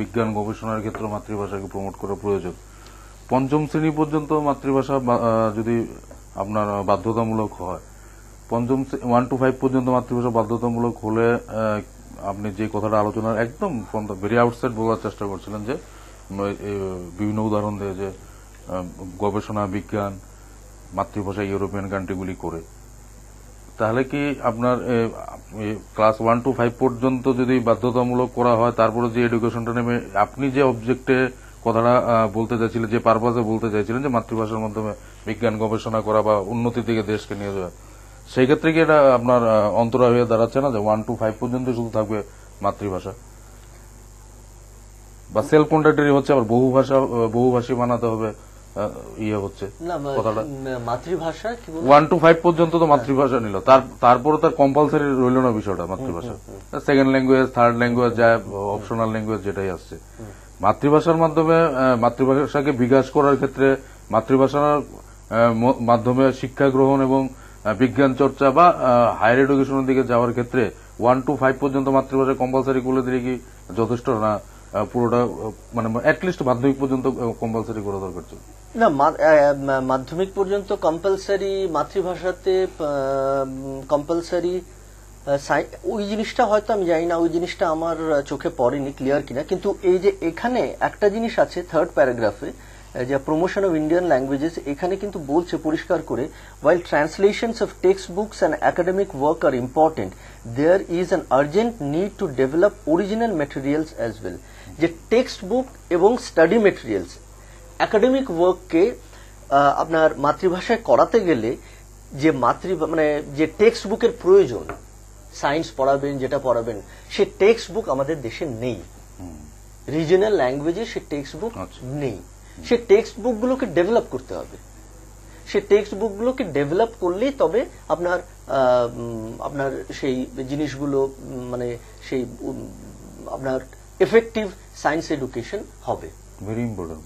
বিজ্ঞান গবেষণার ক্ষেত্রে মাতৃভাষাকে প্রমোট করা প্রয়োজন পঞ্চম শ্রেণী পর্যন্ত মাতৃভাষা যদি আপনার বাধ্যতামূলক হয় পঞ্চম ওয়ান টু ফাইভ পর্যন্ত মাতৃভাষা বাধ্যতামূলক হলে আপনি যে কথাটা আলোচনার একদম ভেরি আউটসাইড বলার চেষ্টা করছিলেন যে বিভিন্ন উদাহরণ দিয়ে যে গবেষণা বিজ্ঞান মাতৃভাষা ইউরোপিয়ান কান্ট্রিগুলি করে তাহলে কি আপনার ক্লাস ওয়ান টু ফাইভ পর্যন্ত যদি বাধ্যতামূলক করা হয় তারপরে যে এডুকেশনটা নেমে আপনি যে অবজেক্টে কথাটা বলতে চাইছিলেন যে পারপাসে বলতে চাইছিলেন যে মাতৃভাষার মাধ্যমে বিজ্ঞান গবেষণা করা বা উন্নতির দিকে দেশকে নিয়ে যাওয়া সেই ক্ষেত্রে কি এটা আপনার অন্তরা হয়ে দাঁড়াচ্ছে না যে ওয়ান টু ফাইভ পর্যন্ত শুধু থাকবে মাতৃভাষা বা সেলফ কন্ট্রাক্টরি হচ্ছে আবার বহু ভাষা বহুভাষী বানাতে হবে ইয়ে হচ্ছে কথাটা মাতৃভাষা ওয়ান টু ফাইভ পর্যন্ত তো মাতৃভাষা নিল তারপরে তার কম্পালসারি রইল না বিষয়টা মাতৃভাষা সেকেন্ড ল্যাঙ্গুয়েজ থার্ড ল্যাঙ্গুয়েজ যা অপশনাল ল্যাঙ্গুয়েজ যেটাই আসছে মাতৃভাষার মাধ্যমে মাতৃভাষাকে বিকাশ করার ক্ষেত্রে মাতৃভাষার মাধ্যমে শিক্ষা গ্রহণ এবং বিজ্ঞান চর্চা বা হায়ার এডুকেশনের দিকে যাওয়ার ক্ষেত্রে ওয়ান টু ফাইভ পর্যন্ত মাতৃভাষা কম্পালসারি করে দিলে কি যথেষ্ট না পুরোটা মানে অ্যাটলিস্ট মাধ্যমিক পর্যন্ত কম্পালসারি করা দরকার ছিল না মাধ্যমিক পর্যন্ত কম্পালসারি মাতৃভাষাতে কম্পালসারি ওই জিনিসটা হয়তো আমি জানি না ওই জিনিসটা আমার চোখে পড়েনি ক্লিয়ার কিনা কিন্তু এই যে এখানে একটা জিনিস আছে থার্ড প্যারাগ্রাফে যে প্রমোশন অফ ইন্ডিয়ান ল্যাঙ্গুয়েজেস এখানে কিন্তু বলছে পরিষ্কার করে while translations of text books and academic work are important there is an urgent need to develop original materials as well যে টেক্সট বুক এবং স্টাডি ম্যাটেরিয়ালস একাডেমিক ওয়ার্ককে আপনার মাতৃভাষায় করাতে গেলে যে মাতৃ মানে যে টেক্সট বুকের প্রয়োজন সায়েন্স পড়াবেন যেটা পড়াবেন সে টেক্সট বুক আমাদের দেশে নেই রিজিনাল ল্যাঙ্গুয়েজে সে টেক্সট আচ্ছা। বুক নেই সে টেক্সট বুকগুলোকে ডেভেলপ করতে হবে সে টেক্সট বুকগুলোকে ডেভেলপ করলেই তবে আপনার আপনার সেই জিনিসগুলো মানে সেই আপনার এফেক্টিভ সায়েন্স এডুকেশন হবে ভেরি ইম্পর্টেন্ট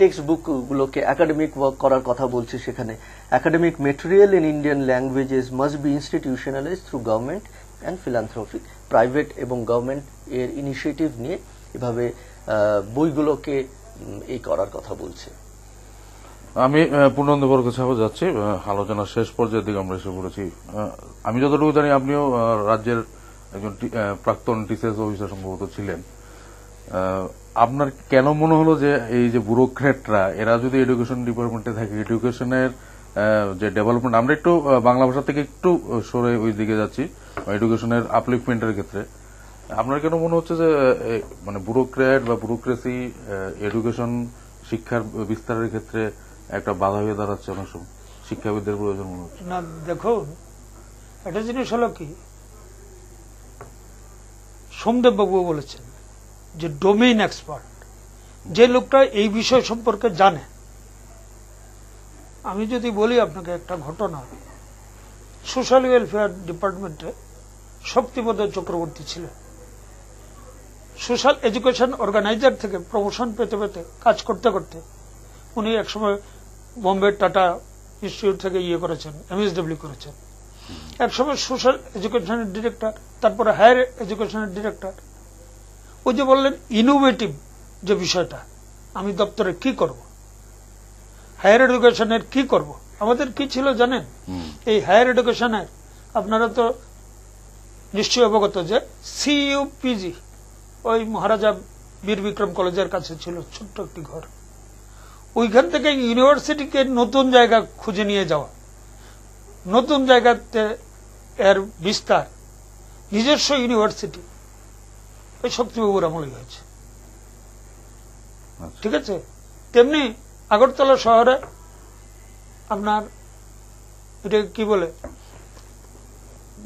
টেক্সট বুকগুলোকে একাডেমিক ওয়ার্ক করার কথা বলছে সেখানে academic material in Indian languages must be institutionalise through government and philanthropic private এবং গভর্নমেন্ট এর ইনিশিয়েটিভ নিয়ে এভাবে বইগুলোকে এই করার কথা বলছে আমি পূর্ণান্দ বর্গ যাচ্ছি আলোচনার শেষ পর্যায়ের দিকে আমরা এসে পড়েছি আমি যতটুকু জানি আপনিও রাজ্যের একজন প্রাক্তন টিসিএস অফিসার সম্ভবত ছিলেন আপনার কেন মনে হলো যে এই যে ব্যুরোক্রেটরা এরা যদি এডুকেশন ডিপার্টমেন্টে থাকে এডুকেশনের যে ডেভেলপমেন্ট আমরা একটু বাংলা ভাষা থেকে একটু সরে ওই দিকে যাচ্ছি এডুকেশনের আপলিফমেন্টের ক্ষেত্রে আপনার কেন মনে হচ্ছে যে মানে ব্যুরোক্র্যাট বা ব্যুরোক্রেসি এডুকেশন শিক্ষার বিস্তারের ক্ষেত্রে একটা বাধা হয়ে দাঁড়াচ্ছে অনেক সময় শিক্ষাবিদদের প্রয়োজন মনে হচ্ছে না দেখো একটা জিনিস হলো কি সোমদেব বাবু বলেছেন যে ডোমেইন এক্সপার্ট যে লোকটা এই বিষয় সম্পর্কে জানে আমি যদি বলি আপনাকে একটা ঘটনা সোশ্যাল ওয়েলফেয়ার ডিপার্টমেন্টে শক্তিপদ চক্রবর্তী ছিলেন সোশ্যাল এডুকেশন অর্গানাইজার থেকে প্রমোশন পেতে পেতে কাজ করতে করতে উনি একসময় বম্বে টাটা ইনস্টিটিউট থেকে ইয়ে করেছেন এমএসডব্লিউ করেছেন একসময় সোশ্যাল এডুকেশনের ডিরেক্টর তারপরে হায়ার এডুকেশনের ডিরেক্টর ওই যে বললেন ইনোভেটিভ যে বিষয়টা আমি দপ্তরে কি করবো হায়ার এডুকেশনের কি করব আমাদের কি ছিল জানেন এই হায়ার এডুকেশনের আপনারা তো নিশ্চয়ই অবগত যে সিইউপিজি ওই মহারাজা বীর বিক্রম কলেজের কাছে ছিল ছোট্ট একটি ঘর ওইখান থেকে ইউনিভার্সিটিকে নতুন জায়গা খুঁজে নিয়ে যাওয়া নতুন জায়গাতে এর বিস্তার নিজস্ব ইউনিভার্সিটি ওই শক্তিবাবুর আমলই হয়েছে আচ্ছা। ঠিক আছে তেমনি আগরতলা শহরে আপনার এটা কি বলে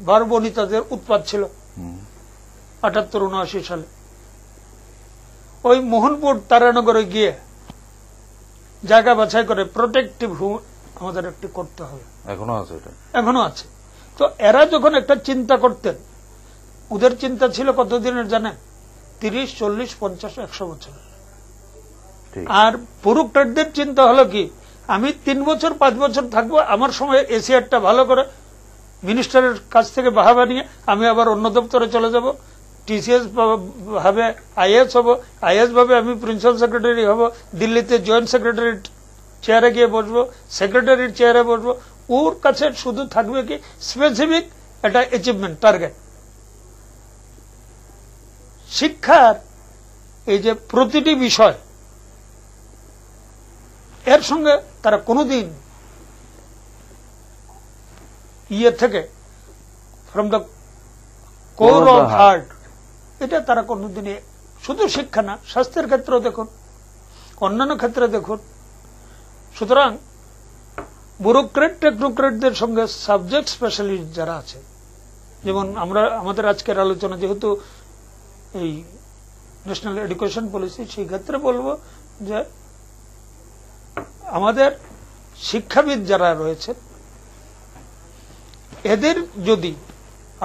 বর্বনিতাদের উৎপাদ ছিল আটাত্তর উনআশি সালে ওই মোহনপুর তারানগরে গিয়ে জায়গা বাছাই করে প্রোটেক্টিভ আমাদের একটি করতে হবে এখনো আছে এটা এখনো আছে তো এরা যখন একটা চিন্তা করতেন ওদের চিন্তা ছিল কতদিনের জানেন তিরিশ চল্লিশ পঞ্চাশ একশো বছরের আর পুরুকটারদের চিন্তা হলো কি আমি তিন বছর পাঁচ বছর থাকবো আমার সময় এসিআরটা ভালো করে মিনিস্টারের কাছ থেকে বাহাবা নিয়ে আমি আবার অন্য দপ্তরে চলে যাব টিসিএস ভাবে আইএস হব আইএস ভাবে আমি প্রিন্সিপাল সেক্রেটারি হব দিল্লিতে জয়েন্ট সেক্রেটারি চেয়ারে গিয়ে বসবো সেক্রেটারির চেয়ারে বসবো ওর কাছে শুধু থাকবে কি স্পেসিফিক একটা অ্যাচিভমেন্ট টার্গেট শিক্ষার এই যে প্রতিটি বিষয় এর সঙ্গে তারা কোনোদিন ইয়ে থেকে from the core of heart এটা তারা কোনোদিন শুধু শিক্ষা না স্বাস্থ্যের ক্ষেত্রেও দেখুন অন্যান্য ক্ষেত্রে দেখুন সুতরাং ব্যুরোক্রেট টেকনোক্রেটদের সঙ্গে সাবজেক্ট স্পেশালিস্ট যারা আছে যেমন আমরা আমাদের আজকের আলোচনা যেহেতু এই ন্যাশনাল এডুকেশন পলিসি সেই ক্ষেত্রে বলবো যে আমাদের শিক্ষাবিদ যারা রয়েছে এদের যদি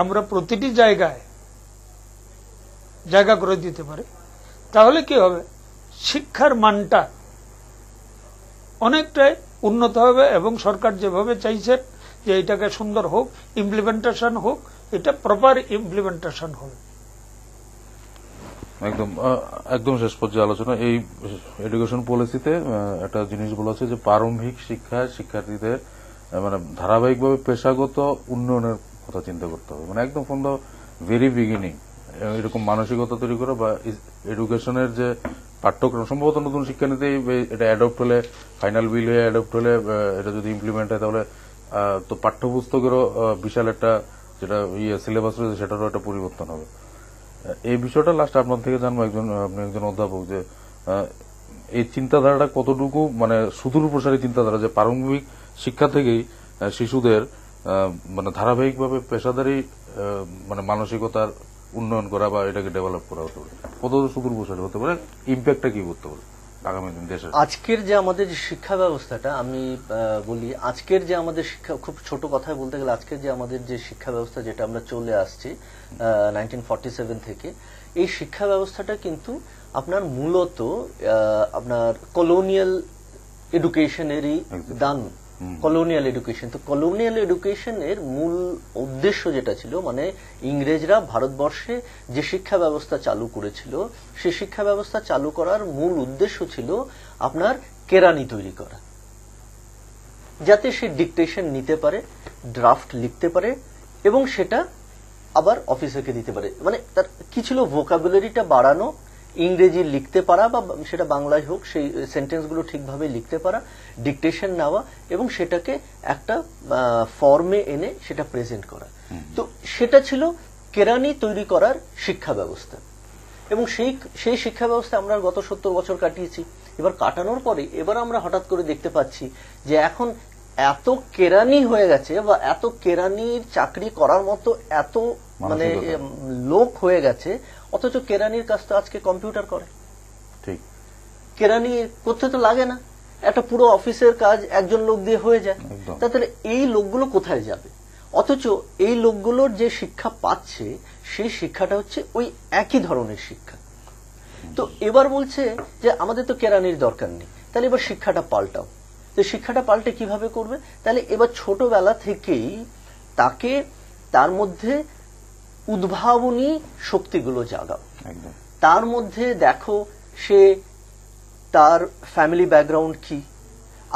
আমরা প্রতিটি জায়গায় জায়গা করে দিতে পারি তাহলে কি হবে শিক্ষার মানটা অনেকটাই উন্নত হবে এবং সরকার যেভাবে চাইছেন যে এটাকে সুন্দর হোক ইমপ্লিমেন্টেশন হোক এটা প্রপার ইমপ্লিমেন্টেশন হবে একদম একদম শেষ পর্যায়ে আলোচনা এই এডুকেশন পলিসিতে একটা জিনিস বলেছে যে প্রারম্ভিক শিক্ষায় শিক্ষার্থীদের মানে ধারাবাহিকভাবে পেশাগত উন্নয়নের কথা চিন্তা করতে হবে মানে একদম ফ্রম দ্য ভেরি বিগিনিং এরকম মানসিকতা তৈরি করা বা এডুকেশনের যে পাঠ্যক্রম সম্ভবত নতুন শিক্ষানীতি এটা অ্যাডপ্ট হলে ফাইনাল বিল হয়ে অ্যাডপ্ট হলে এটা যদি ইমপ্লিমেন্ট হয় তাহলে তো পাঠ্যপুস্তকেরও বিশাল একটা যেটা ইয়ে সিলেবাস রয়েছে সেটারও একটা পরিবর্তন হবে এই বিষয়টা লাস্ট আপনার থেকে জানবো একজন আপনি একজন অধ্যাপক যে এই চিন্তাধারাটা কতটুকু মানে সুদূর প্রসারী চিন্তাধারা যে প্রারম্ভিক শিক্ষা থেকেই শিশুদের মানে ধারাবাহিকভাবে পেশাদারি মানে মানসিকতার উন্নয়ন করা বা এটাকে ডেভেলপ করা হতে পারে কত সুদূর প্রসারী হতে পারে ইম্প্যাক্টটা কি করতে পারে আজকের যে আমাদের শিক্ষা ব্যবস্থাটা আমি বলি আজকের যে আমাদের শিক্ষা খুব ছোট কথায় বলতে গেলে আজকের যে আমাদের যে শিক্ষা ব্যবস্থা যেটা আমরা চলে আসছি নাইনটিন থেকে এই শিক্ষা ব্যবস্থাটা কিন্তু আপনার মূলত আপনার কলোনিয়াল এডুকেশনেরই দান কলোনিয়াল এডুকেশন তো কলোনিয়াল এডুকেশনের মূল উদ্দেশ্য যেটা ছিল মানে ইংরেজরা ভারতবর্ষে যে শিক্ষা ব্যবস্থা চালু করেছিল সে শিক্ষা ব্যবস্থা চালু করার মূল উদ্দেশ্য ছিল আপনার কেরানি তৈরি করা যাতে সে ডিকটেশন নিতে পারে ড্রাফট লিখতে পারে এবং সেটা আবার অফিসারকে দিতে পারে মানে তার কি ছিল ভোকাবুলারিটা বাড়ানো ইংরেজি লিখতে পারা বা সেটা বাংলায় হোক সেই সেন্টেন্সগুলো ঠিকভাবে লিখতে পারা ডিকটেশন নেওয়া এবং সেটাকে একটা ফর্মে এনে সেটা প্রেজেন্ট করা তো সেটা ছিল কেরানি তৈরি করার শিক্ষা ব্যবস্থা এবং সেই সেই শিক্ষা ব্যবস্থা আমরা গত সত্তর বছর কাটিয়েছি এবার কাটানোর পরে এবার আমরা হঠাৎ করে দেখতে পাচ্ছি যে এখন এত কেরানি হয়ে গেছে বা এত কেরানির চাকরি করার মতো এত মানে লোক হয়ে গেছে অথচ কেরানির কাজ তো আজকে কম্পিউটার করে ঠিক কেরানি করতে তো লাগে না একটা পুরো অফিসের কাজ একজন লোক দিয়ে হয়ে যায় তাহলে এই লোকগুলো কোথায় যাবে অথচ এই লোকগুলোর যে শিক্ষা পাচ্ছে সেই শিক্ষাটা হচ্ছে ওই একই ধরনের শিক্ষা তো এবার বলছে যে আমাদের তো কেরানির দরকার নেই তাহলে এবার শিক্ষাটা পাল্টাও তো শিক্ষাটা পাল্টে কিভাবে করবে তাহলে এবার ছোটবেলা থেকেই তাকে তার মধ্যে উদ্ভাবনী শক্তিগুলো জাগাও তার মধ্যে দেখো সে তার ফ্যামিলি ব্যাকগ্রাউন্ড কি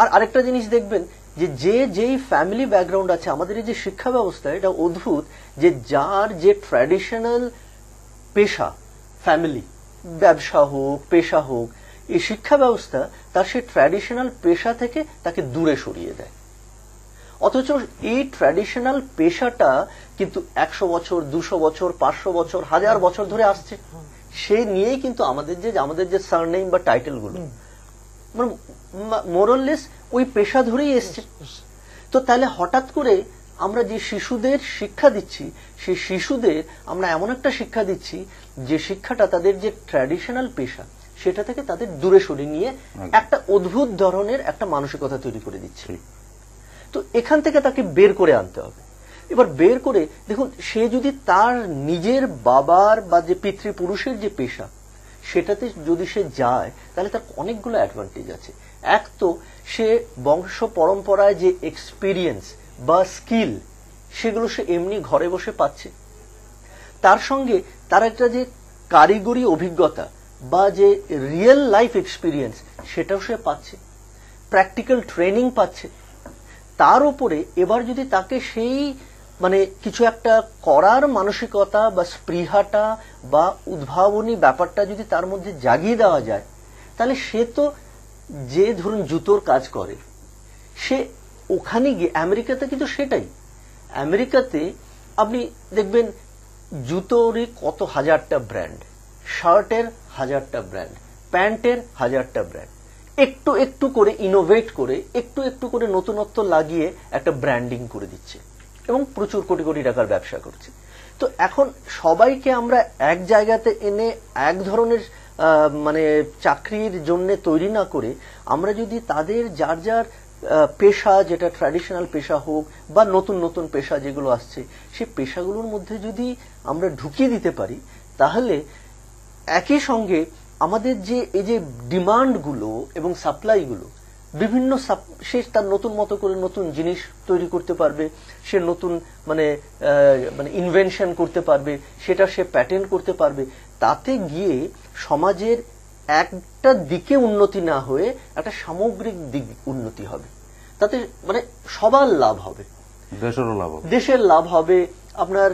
আর আরেকটা জিনিস দেখবেন যে যে যেই ফ্যামিলি ব্যাকগ্রাউন্ড আছে আমাদের এই যে শিক্ষা ব্যবস্থা এটা অদ্ভুত যে যার যে ট্র্যাডিশনাল পেশা ফ্যামিলি ব্যবসা হোক পেশা হোক এই শিক্ষা ব্যবস্থা তার সেই ট্র্যাডিশনাল পেশা থেকে তাকে দূরে সরিয়ে দেয় অথচ এই ট্র্যাডিশনাল পেশাটা কিন্তু একশো বছর দুশো বছর পাঁচশো বছর হাজার বছর ধরে আসছে সে নিয়েই কিন্তু আমাদের যে আমাদের যে সারনেম বা টাইটেল গুলো মোরললেস ওই পেশা ধরেই এসছে তো তাহলে হঠাৎ করে আমরা যে শিশুদের শিক্ষা দিচ্ছি সেই শিশুদের আমরা এমন একটা শিক্ষা দিচ্ছি যে শিক্ষাটা তাদের যে ট্র্যাডিশনাল পেশা সেটা থেকে তাদের দূরে সরিয়ে নিয়ে একটা অদ্ভুত ধরনের একটা মানসিকতা তৈরি করে দিচ্ছে তো এখান থেকে তাকে বের করে আনতে হবে এবার বের করে দেখুন সে যদি তার নিজের বাবার বা যে পিতৃপুরুষের যে পেশা সেটাতে যদি সে যায় তাহলে তার অনেকগুলো অ্যাডভান্টেজ আছে এক তো সে বংশ পরম্পরায় যে এক্সপিরিয়েন্স বা স্কিল সেগুলো সে এমনি ঘরে বসে পাচ্ছে তার সঙ্গে তার একটা যে কারিগরি অভিজ্ঞতা বা যে রিয়েল লাইফ এক্সপিরিয়েন্স সেটাও সে পাচ্ছে প্র্যাকটিক্যাল ট্রেনিং পাচ্ছে তার উপরে এবার যদি তাকে সেই মানে কিছু একটা করার মানসিকতা বা স্পৃহাটা বা উদ্ভাবনী ব্যাপারটা যদি তার মধ্যে জাগিয়ে দেওয়া যায় তাহলে সে তো যে ধরুন জুতোর কাজ করে সে ওখানে গিয়ে আমেরিকাতে কিন্তু সেটাই আমেরিকাতে আপনি দেখবেন জুতোরই কত হাজারটা ব্র্যান্ড শার্টের হাজারটা ব্র্যান্ড প্যান্টের হাজারটা ব্র্যান্ড একটু একটু করে ইনোভেট করে একটু একটু করে নতুনত্ব লাগিয়ে একটা ব্র্যান্ডিং করে দিচ্ছে এবং প্রচুর কোটি কোটি টাকার ব্যবসা করছে তো এখন সবাইকে আমরা এক জায়গাতে এনে এক ধরনের মানে চাকরির জন্য তৈরি না করে আমরা যদি তাদের যার যার পেশা যেটা ট্র্যাডিশনাল পেশা হোক বা নতুন নতুন পেশা যেগুলো আসছে সেই পেশাগুলোর মধ্যে যদি আমরা ঢুকিয়ে দিতে পারি তাহলে একই সঙ্গে আমাদের যে এই যে ডিমান্ডগুলো এবং সাপ্লাইগুলো বিভিন্ন সে তার নতুন মতো করে নতুন জিনিস তৈরি করতে পারবে সে নতুন মানে মানে ইনভেনশন করতে পারবে সেটা সে প্যাটেন্ট করতে পারবে তাতে গিয়ে সমাজের একটা দিকে উন্নতি না হয়ে একটা সামগ্রিক দিক উন্নতি হবে তাতে মানে সবার লাভ হবে দেশেরও লাভ হবে দেশের লাভ হবে আপনার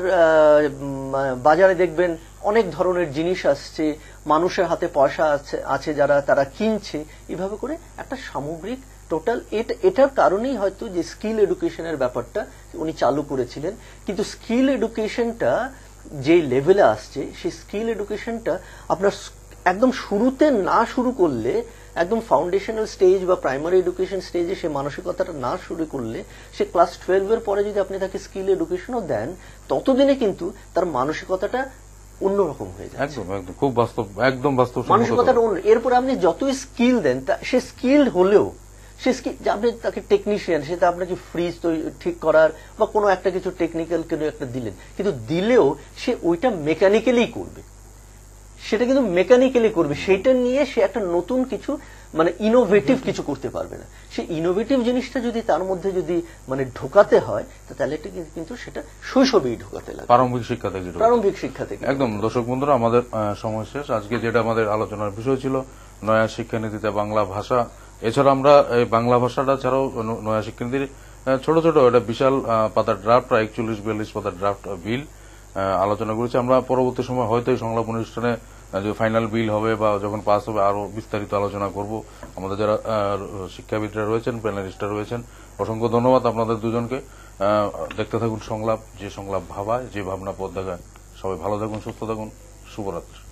বাজারে দেখবেন অনেক ধরনের জিনিস আসছে মানুষের হাতে পয়সা আছে আছে যারা তারা কিনছে এভাবে করে একটা সামগ্রিক টোটাল এটা এটার কারণেই হয়তো যে স্কিল এডুকেশনের ব্যাপারটা উনি চালু করেছিলেন কিন্তু স্কিল এডুকেশনটা যে লেভেলে আসছে সেই স্কিল এডুকেশনটা আপনার একদম শুরুতে না শুরু করলে একদম ফাউন্ডেশনাল স্টেজ বা প্রাইমারি এডুকেশন স্টেজে সে মানসিকতাটা না শুরু করলে সে ক্লাস টুয়েলভের পরে যদি আপনি তাকে স্কিল এডুকেশনও দেন ততদিনে কিন্তু তার মানসিকতাটা অন্যরকম হয়ে যায় একদম একদম খুব বাস্তব একদম বাস্তব মানসিকতাটা অন্য এরপরে আপনি যতই স্কিল দেন সে স্কিলড হলেও সে স্কিল আপনি তাকে টেকনিশিয়ান সেটা আপনাকে ফ্রিজ ঠিক করার বা কোনো একটা কিছু টেকনিক্যাল কোনো একটা দিলেন কিন্তু দিলেও সে ওইটা মেকানিক্যালি করবে সেটা কিন্তু মেকানিক্যালি করবে সেটা নিয়ে সে একটা নতুন কিছু মানে ইনোভেটিভ কিছু করতে পারবে না সেই ইনোভেটিভ জিনিসটা যদি তার মধ্যে যদি মানে ঢোকাতে হয় তাহলে কিন্তু সেটা শৈশবেই ঢোকাতে লাগে প্রারম্ভিক শিক্ষা থেকে প্রারম্ভিক শিক্ষা থেকে একদম দর্শক বন্ধুরা আমাদের সময় শেষ আজকে যেটা আমাদের আলোচনার বিষয় ছিল নয়া শিক্ষানীতিতে বাংলা ভাষা এছাড়া আমরা এই বাংলা ভাষাটা ছাড়াও নয়া শিক্ষানীতির ছোট ছোট একটা বিশাল পাতার ড্রাফট একচল্লিশ বিয়াল্লিশ পাতার ড্রাফট বিল আলোচনা করেছি আমরা পরবর্তী সময় হয়তো এই সংলাপ অনুষ্ঠানে যে ফাইনাল বিল হবে বা যখন পাস হবে আরও বিস্তারিত আলোচনা করব আমাদের যারা শিক্ষাবিদরা রয়েছেন প্যানেলিস্টরা রয়েছেন অসংখ্য ধন্যবাদ আপনাদের দুজনকে দেখতে থাকুন সংলাপ যে সংলাপ ভাবায় যে ভাবনা পদ্মা দেখায় সবাই ভালো থাকুন সুস্থ থাকুন শুভরাত্রি